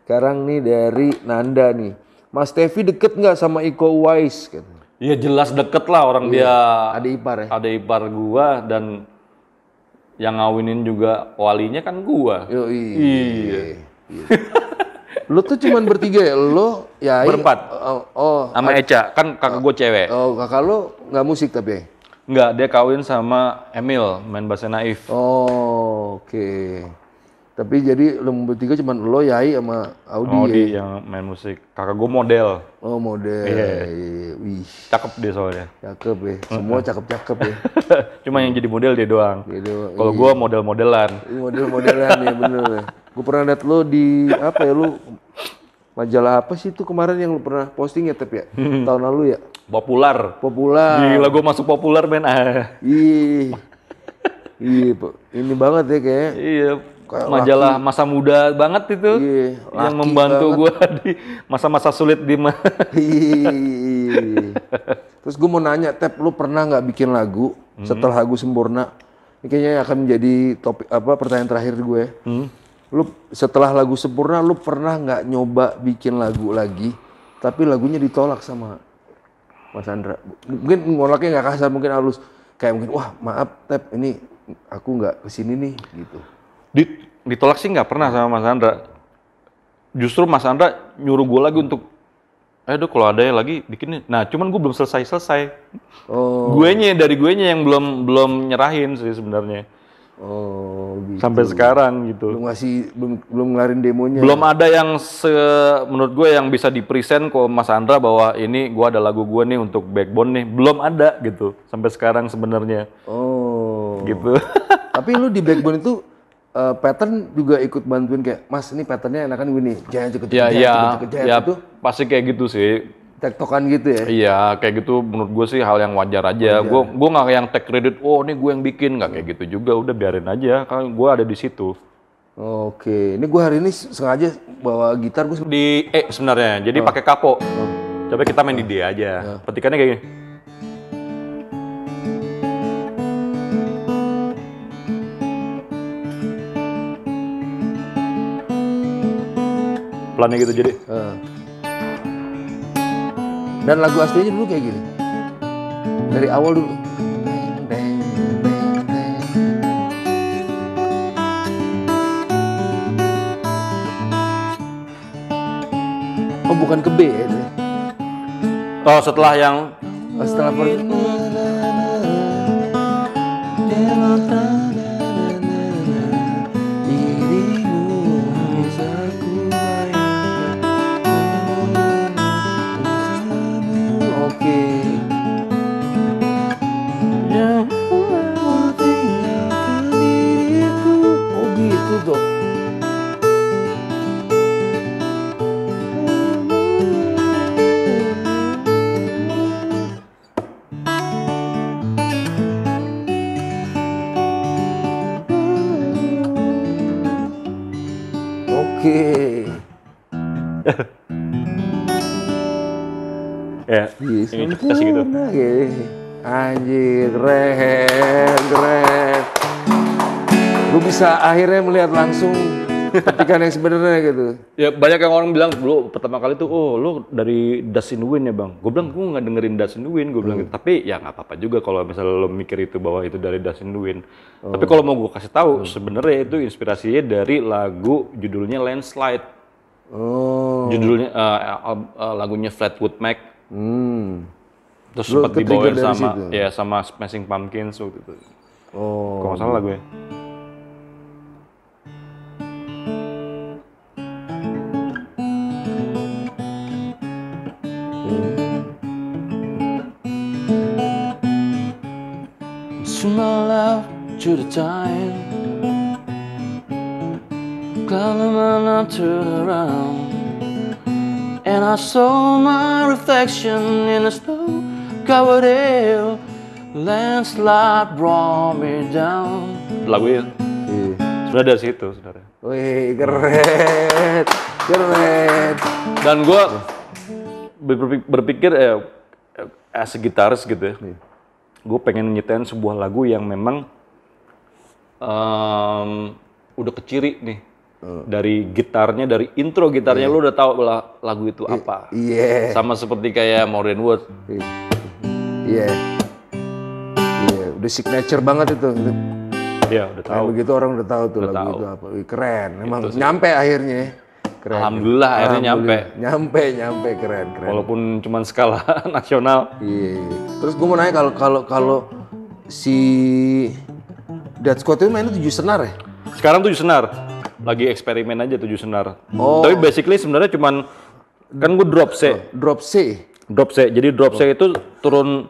sekarang nih dari Nanda nih Mas Tevi deket nggak sama Iko Uwais? Gitu. Iya jelas deket lah orang iya, dia. Ada ipar ya. Ada ipar gua dan yang ngawinin juga walinya kan gua. Yo, iya. iya. iya. lo tuh cuman bertiga ya? lo ya iya. Berempat. Oh, oh. Sama Eca. Kan kakak oh, gue cewek. Oh, kakak lo nggak musik tapi? Ya? Nggak, dia kawin sama Emil, main bahasa naif. Oh, oke. Okay. Tapi jadi lo bertiga cuma lo Yai sama Audi. Audi ya. yang main musik. Kakak gue model. Oh model. Iya. Yeah. yeah. Wih. Cakep dia soalnya. Cakep ya. Semua cakep-cakep ya. cuma yang jadi model dia doang. Dia Kalau iya. gue model-modelan. Model-modelan ya bener. Ya. Gue pernah liat lo di apa ya lo majalah apa sih itu kemarin yang lo pernah posting ya tapi ya? Hmm. Tahun lalu ya? Populer. Populer. Gila gue masuk populer, men. Ah. Ih. Iya, ini banget ya kayak. Iya, kayak majalah laki. masa muda banget itu iya, yang membantu gue di masa-masa sulit di ma iya. terus gue mau nanya Tep lu pernah nggak bikin lagu hmm. setelah lagu sempurna ini kayaknya akan menjadi topik apa pertanyaan terakhir gue hmm. lu setelah lagu sempurna lu pernah nggak nyoba bikin lagu lagi tapi lagunya ditolak sama Mas Andra mungkin ngolaknya nggak kasar mungkin halus kayak mungkin wah maaf Tep ini aku nggak kesini nih gitu ditolak sih nggak pernah sama Mas Andra. Justru Mas Andra nyuruh gue lagi untuk eh dok kalau ada yang lagi bikin nah cuman gue belum selesai selesai oh. gue nya dari gue nya yang belum belum nyerahin sih sebenarnya oh gitu. sampai sekarang gitu belum masih belum belum ngelarin demonya belum ada yang se menurut gue yang bisa dipresent kok ke Mas Andra bahwa ini gue ada lagu gue nih untuk backbone nih belum ada gitu sampai sekarang sebenarnya oh gitu tapi lu di backbone itu uh, pattern juga ikut bantuin kayak Mas ini patternnya enakan gini jangan cukup ya, ya, ya, itu pasti kayak gitu sih tektokan gitu ya iya kayak gitu menurut gue sih hal yang wajar aja gue gue nggak yang take credit oh ini gue yang bikin nggak kayak gitu juga udah biarin aja kan gue ada di situ Oke, ini gue hari ini sengaja bawa gitar gue di eh sebenarnya, jadi oh. pakai kapok. Oh. Coba kita main di D aja. Oh. Petikannya kayak gini. pelannya gitu jadi uh. dan lagu aslinya dulu kayak gini dari awal dulu Oh bukan ke B ya? ya? Oh setelah yang oh, setelah per... sempurna gitu. Anjir, keren, keren. Gue bisa akhirnya melihat langsung petikan yang sebenarnya gitu. Ya banyak yang orang bilang lu pertama kali tuh, oh lu dari Dustin Win ya bang. Gue bilang gue gak dengerin Dustin Win, gue bilang gitu. hmm. gitu. Tapi ya gak apa-apa juga kalau misalnya lu mikir itu bahwa itu dari Dustin Win. Oh. Tapi kalau mau gue kasih tahu, hmm. sebenarnya itu inspirasinya dari lagu judulnya Landslide. Oh. Judulnya uh, uh, uh, lagunya Flatwood Mac Hmm. Terus sempat dibawain sama situ? ya sama Smashing Pumpkins waktu itu. Oh. Kok salah gue. ya. to the time. Climb and I turn around. And I saw my reflection in a snow covered hill Landslide brought me down Lagu itu? Iya Sebenernya dari situ sebenarnya. Wih keren Keren Dan gue berpikir eh, eh, as a gitaris gitu ya iya. Gue pengen nyetain sebuah lagu yang memang um, udah keciri nih dari gitarnya, dari intro gitarnya yeah. lu udah tau lagu itu apa. Iya. Yeah. Sama seperti kayak Maureen Wood Iya. Iya, iya udah signature banget itu. iya Iya, udah tau. Nah, begitu orang udah tau tuh udah lagu tahu. itu apa. Wih, keren. Emang itu nyampe akhirnya. Ya. Keren. Alhamdulillah akhirnya nyampe. Nyampe, nyampe keren, keren. Walaupun cuma skala nasional. Iya. Yeah. Terus gue mau nanya kalau kalau kalau si Dead Squad itu mainnya tujuh senar ya? Sekarang tujuh senar lagi eksperimen aja tujuh senar. Oh. Tapi basically sebenarnya cuman kan gue drop C. drop C. Drop C. Jadi drop C oh. itu turun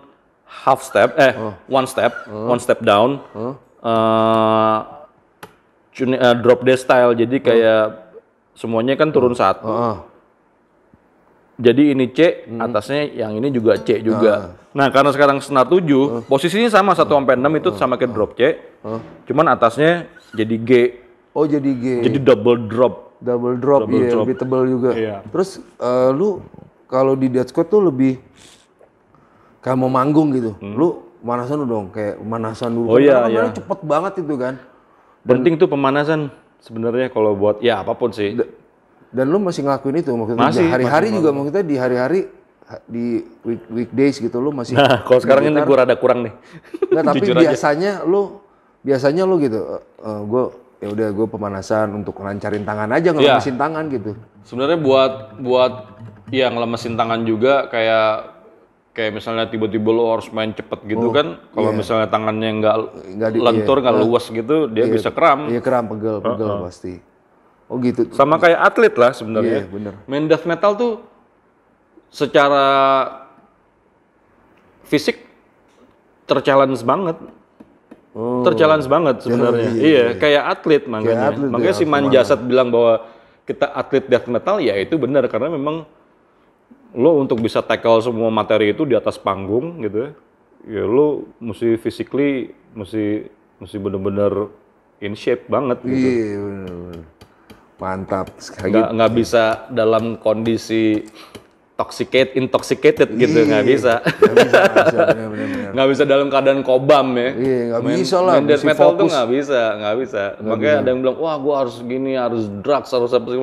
half step eh oh. one step, oh. one step down. Oh. Uh, drop D style. Jadi oh. kayak oh. semuanya kan turun oh. satu. Oh. Jadi ini C, hmm. atasnya yang ini juga C juga. Nah, nah karena sekarang senar tujuh, oh. posisinya sama satu sampai 6 itu sama kayak drop C. Oh. Cuman atasnya jadi G Oh jadi G. Jadi double drop. Double drop, double iya drop. lebih tebal juga. Yeah. Terus uh, lu kalau di Dead Squad tuh lebih kayak mau manggung gitu. Hmm. Lu pemanasan lu dong, kayak pemanasan dulu. Oh iya, iya. cepet banget itu kan. Dan, Penting tuh pemanasan sebenarnya kalau buat ya apapun sih. Dan lu masih ngelakuin itu maksudnya masih, hari-hari masih juga kita di hari-hari di week, weekdays gitu lu masih Nah, kalau sekarang ini gue rada kurang nih. Enggak, tapi biasanya aja. lu biasanya lu gitu, uh, eh, eh, gue ya udah gue pemanasan untuk lancarin tangan aja iya. ngelemesin yeah. tangan gitu. Sebenarnya buat buat yang lemesin tangan juga kayak kayak misalnya tiba-tiba lo harus main cepet gitu oh, kan kalau yeah. misalnya tangannya nggak lentur iya. nggak yeah. luas gitu dia yeah. bisa kram iya yeah, kram pegel pegel uh -huh. pasti oh gitu sama kayak atlet lah sebenarnya yeah, bener main death metal tuh secara fisik terchallenge banget Oh. terjalan Terchallenge banget sebenarnya. Iya, iya, iya, kayak atlet makanya. Kayak atlet ya, makanya si Manjasat bilang bahwa kita atlet death metal ya itu benar karena memang lo untuk bisa tackle semua materi itu di atas panggung gitu ya, ya lo mesti physically mesti mesti benar-benar in shape banget gitu. Iya, bener -bener. Mantap sekali. Nggak, nggak bisa dalam kondisi toxicate, intoxicated gitu iya, nggak bisa. Nggak bisa, bisa, dalam keadaan kobam ya. Iya nggak bisa lah. Main death metal tuh nggak bisa, nggak bisa. Gak Makanya bisa. ada yang bilang, wah gue harus gini, harus drugs, harus apa sih?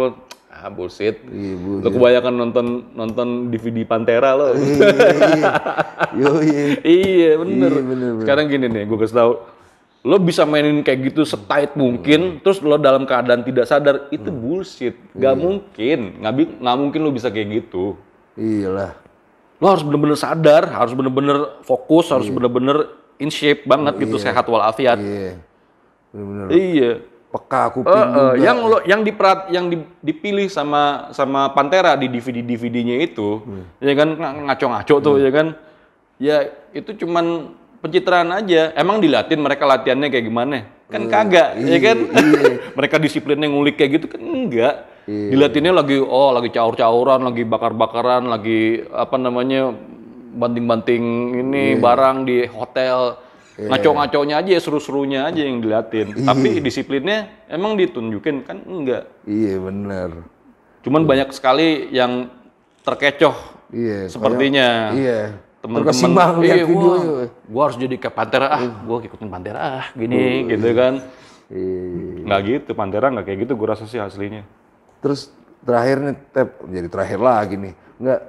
Ah bullshit. Iya, lo kebanyakan nonton nonton DVD Pantera lo. Iya, iya, iya. bener. bener, Sekarang gini nih, gue kasih tau lo bisa mainin kayak gitu setight mungkin, hmm. terus lo dalam keadaan tidak sadar itu bullshit, gak hmm. mungkin, nggak mungkin lo bisa kayak gitu. Iyalah. Lo harus bener-bener sadar, harus bener-bener fokus, harus iya. bener-bener in shape banget gitu, iya. sehat walafiat. Iya. Bener-bener. Iya. Peka kuping uh, uh, Yang lo, yang diperat, yang dipilih sama sama Pantera di DVD DVD-nya itu, hmm. ya kan ngaco-ngaco hmm. tuh, ya kan. Ya itu cuman pencitraan aja. Emang dilatih mereka latihannya kayak gimana? Kan hmm. kagak, uh, ya iya, kan? Iya. mereka disiplinnya ngulik kayak gitu kan enggak Iya. Dilihatinnya lagi oh lagi caur-cauran, lagi bakar-bakaran, lagi apa namanya banting-banting ini iya. barang di hotel. Yeah. Ngaco-ngaconya aja, seru-serunya aja yang diliatin. Iya. Tapi disiplinnya emang ditunjukin kan enggak. Iya benar. Cuman iya. banyak sekali yang terkecoh. Iya. Sepertinya. Iya teman-teman iya, gua, gua harus jadi ke Pantera ah, iya. gua ikutin Pantera ah, gini uh, gitu kan. Iya. Nggak gitu, Pantera nggak kayak gitu gua rasa sih aslinya terus terakhir nih tap jadi terakhir lagi nih nggak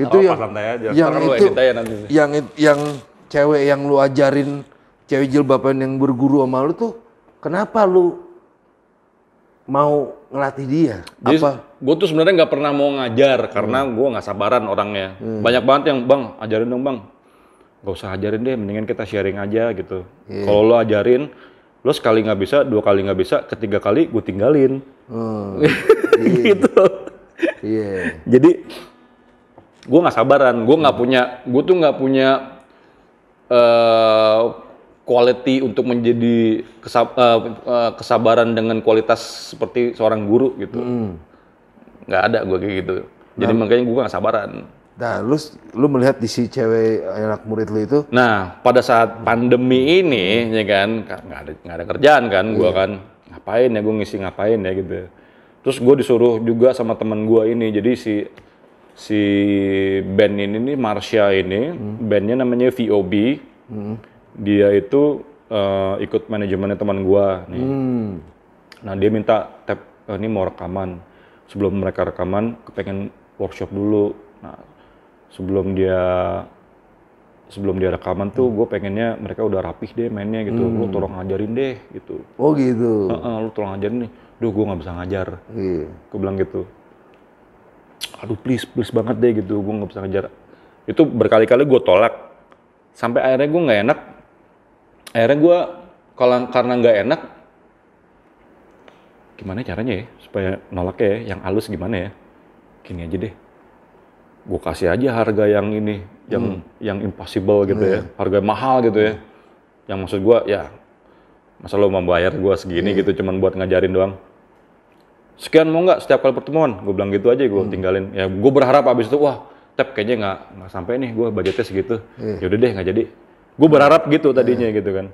itu oh, yang aja. yang Ntar itu nanti. yang yang cewek yang lu ajarin cewek jilbaban yang berguru sama lu tuh kenapa lu mau ngelatih dia jadi, apa gue tuh sebenarnya nggak pernah mau ngajar karena hmm. gue nggak sabaran orangnya hmm. banyak banget yang bang ajarin dong bang gak usah ajarin deh mendingan kita sharing aja gitu yeah. kalau lo ajarin lo sekali nggak bisa dua kali nggak bisa ketiga kali gue tinggalin hmm. Iya. gitu iya yeah. jadi gue nggak sabaran gue nggak hmm. punya gue tuh nggak punya uh, quality untuk menjadi kesab, uh, kesabaran dengan kualitas seperti seorang guru gitu hmm. nggak hmm. Gak ada gue kayak gitu jadi nah. makanya gue nggak sabaran Nah, lu lu melihat di si cewek anak murid lu itu? Nah, pada saat pandemi ini, ya kan, nggak ada nggak ada kerjaan kan, gua iya. kan ngapain ya, gua ngisi ngapain ya gitu. Terus gua disuruh juga sama teman gua ini, jadi si si band ini nih Marsha ini, hmm. bandnya namanya VOB, hmm. dia itu uh, ikut manajemennya teman gua nih. Hmm. Nah dia minta tap eh, ini mau rekaman, sebelum mereka rekaman, kepengen workshop dulu sebelum dia sebelum dia rekaman tuh hmm. gue pengennya mereka udah rapih deh mainnya gitu hmm. lu tolong ngajarin deh gitu oh gitu e lu tolong ngajarin nih duh gue nggak bisa ngajar yeah. gue bilang gitu aduh please please banget deh gitu gue nggak bisa ngajar itu berkali-kali gue tolak sampai akhirnya gue nggak enak akhirnya gue kalau karena nggak enak gimana caranya ya supaya nolak ya yang halus gimana ya gini aja deh gue kasih aja harga yang ini yang hmm. yang impossible gitu yeah. ya iya. harga mahal gitu ya yang maksud gue ya masa lo membayar gue segini yeah. gitu cuman buat ngajarin doang sekian mau nggak setiap kali pertemuan gue bilang gitu aja gue hmm. tinggalin ya gue berharap abis itu wah tap kayaknya nggak nggak sampai nih gue budgetnya segitu yeah. yaudah deh nggak jadi gue berharap gitu iya. tadinya yeah. gitu kan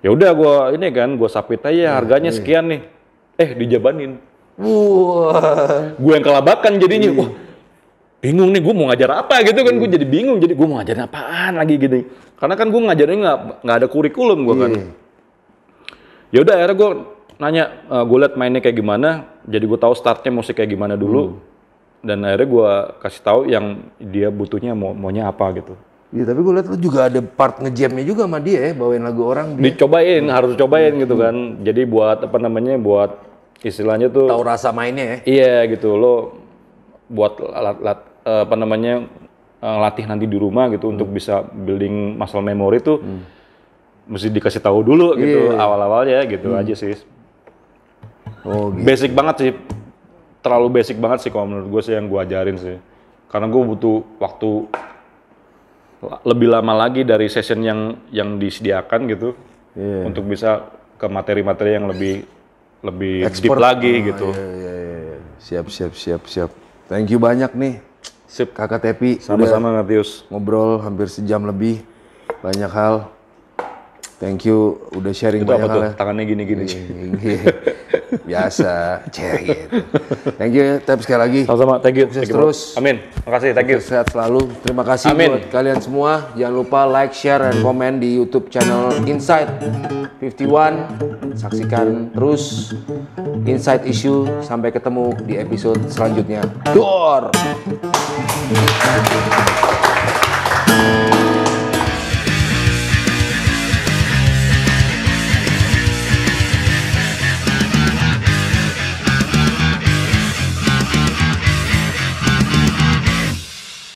ya udah gue ini kan gue sapit aja iya, harganya sekian nih eh dijabanin Wah. Wow. Gue yang kelabakan jadinya. Wah, bingung nih gue mau ngajar apa gitu kan gue hmm. jadi bingung jadi gue mau ngajarin apaan lagi gitu karena kan gue ngajarin nggak nggak ada kurikulum gue kan hmm. ya udah akhirnya gue nanya uh, eh, gue liat mainnya kayak gimana jadi gue tahu startnya musik kayak gimana dulu hmm. dan akhirnya gue kasih tahu yang dia butuhnya mau maunya apa gitu Iya tapi gue liat lu juga ada part ngejamnya juga sama dia ya bawain lagu orang dia. dicobain hmm. harus cobain gitu hmm. gitu kan jadi buat apa namanya buat istilahnya tuh tahu rasa mainnya ya iya gitu lo buat lat, lat, Eh, apa namanya eh, ngelatih latih nanti di rumah gitu hmm. untuk bisa building muscle memory itu hmm. mesti dikasih tahu dulu gitu yeah. Iya. awal-awalnya gitu hmm. aja sih. Oh, gitu. Basic banget sih. Terlalu basic banget sih kalau menurut gue sih yang gue ajarin sih. Karena gue butuh waktu lebih lama lagi dari session yang yang disediakan gitu yeah. untuk bisa ke materi-materi yang lebih lebih Expert. deep lagi oh, gitu. Yeah, yeah, yeah. Iya. Siap siap siap siap. Thank you banyak nih. Sip. Kakak Tepi. Sama-sama Matius. Ngobrol hampir sejam lebih. Banyak hal. Thank you udah sharing Itu banyak apa hal. Tuh? Ya. Tangannya gini-gini. Iya, iya. Biasa, cek gitu. Thank you ya, Tep sekali lagi. Sama-sama, thank you. Sukses terus. Bro. terus. Amin. Makasih, thank you. Sehat selalu. Terima kasih Amin. buat kalian semua. Jangan lupa like, share, dan komen di YouTube channel Insight 51. Saksikan terus Insight Issue. Sampai ketemu di episode selanjutnya. Door. Música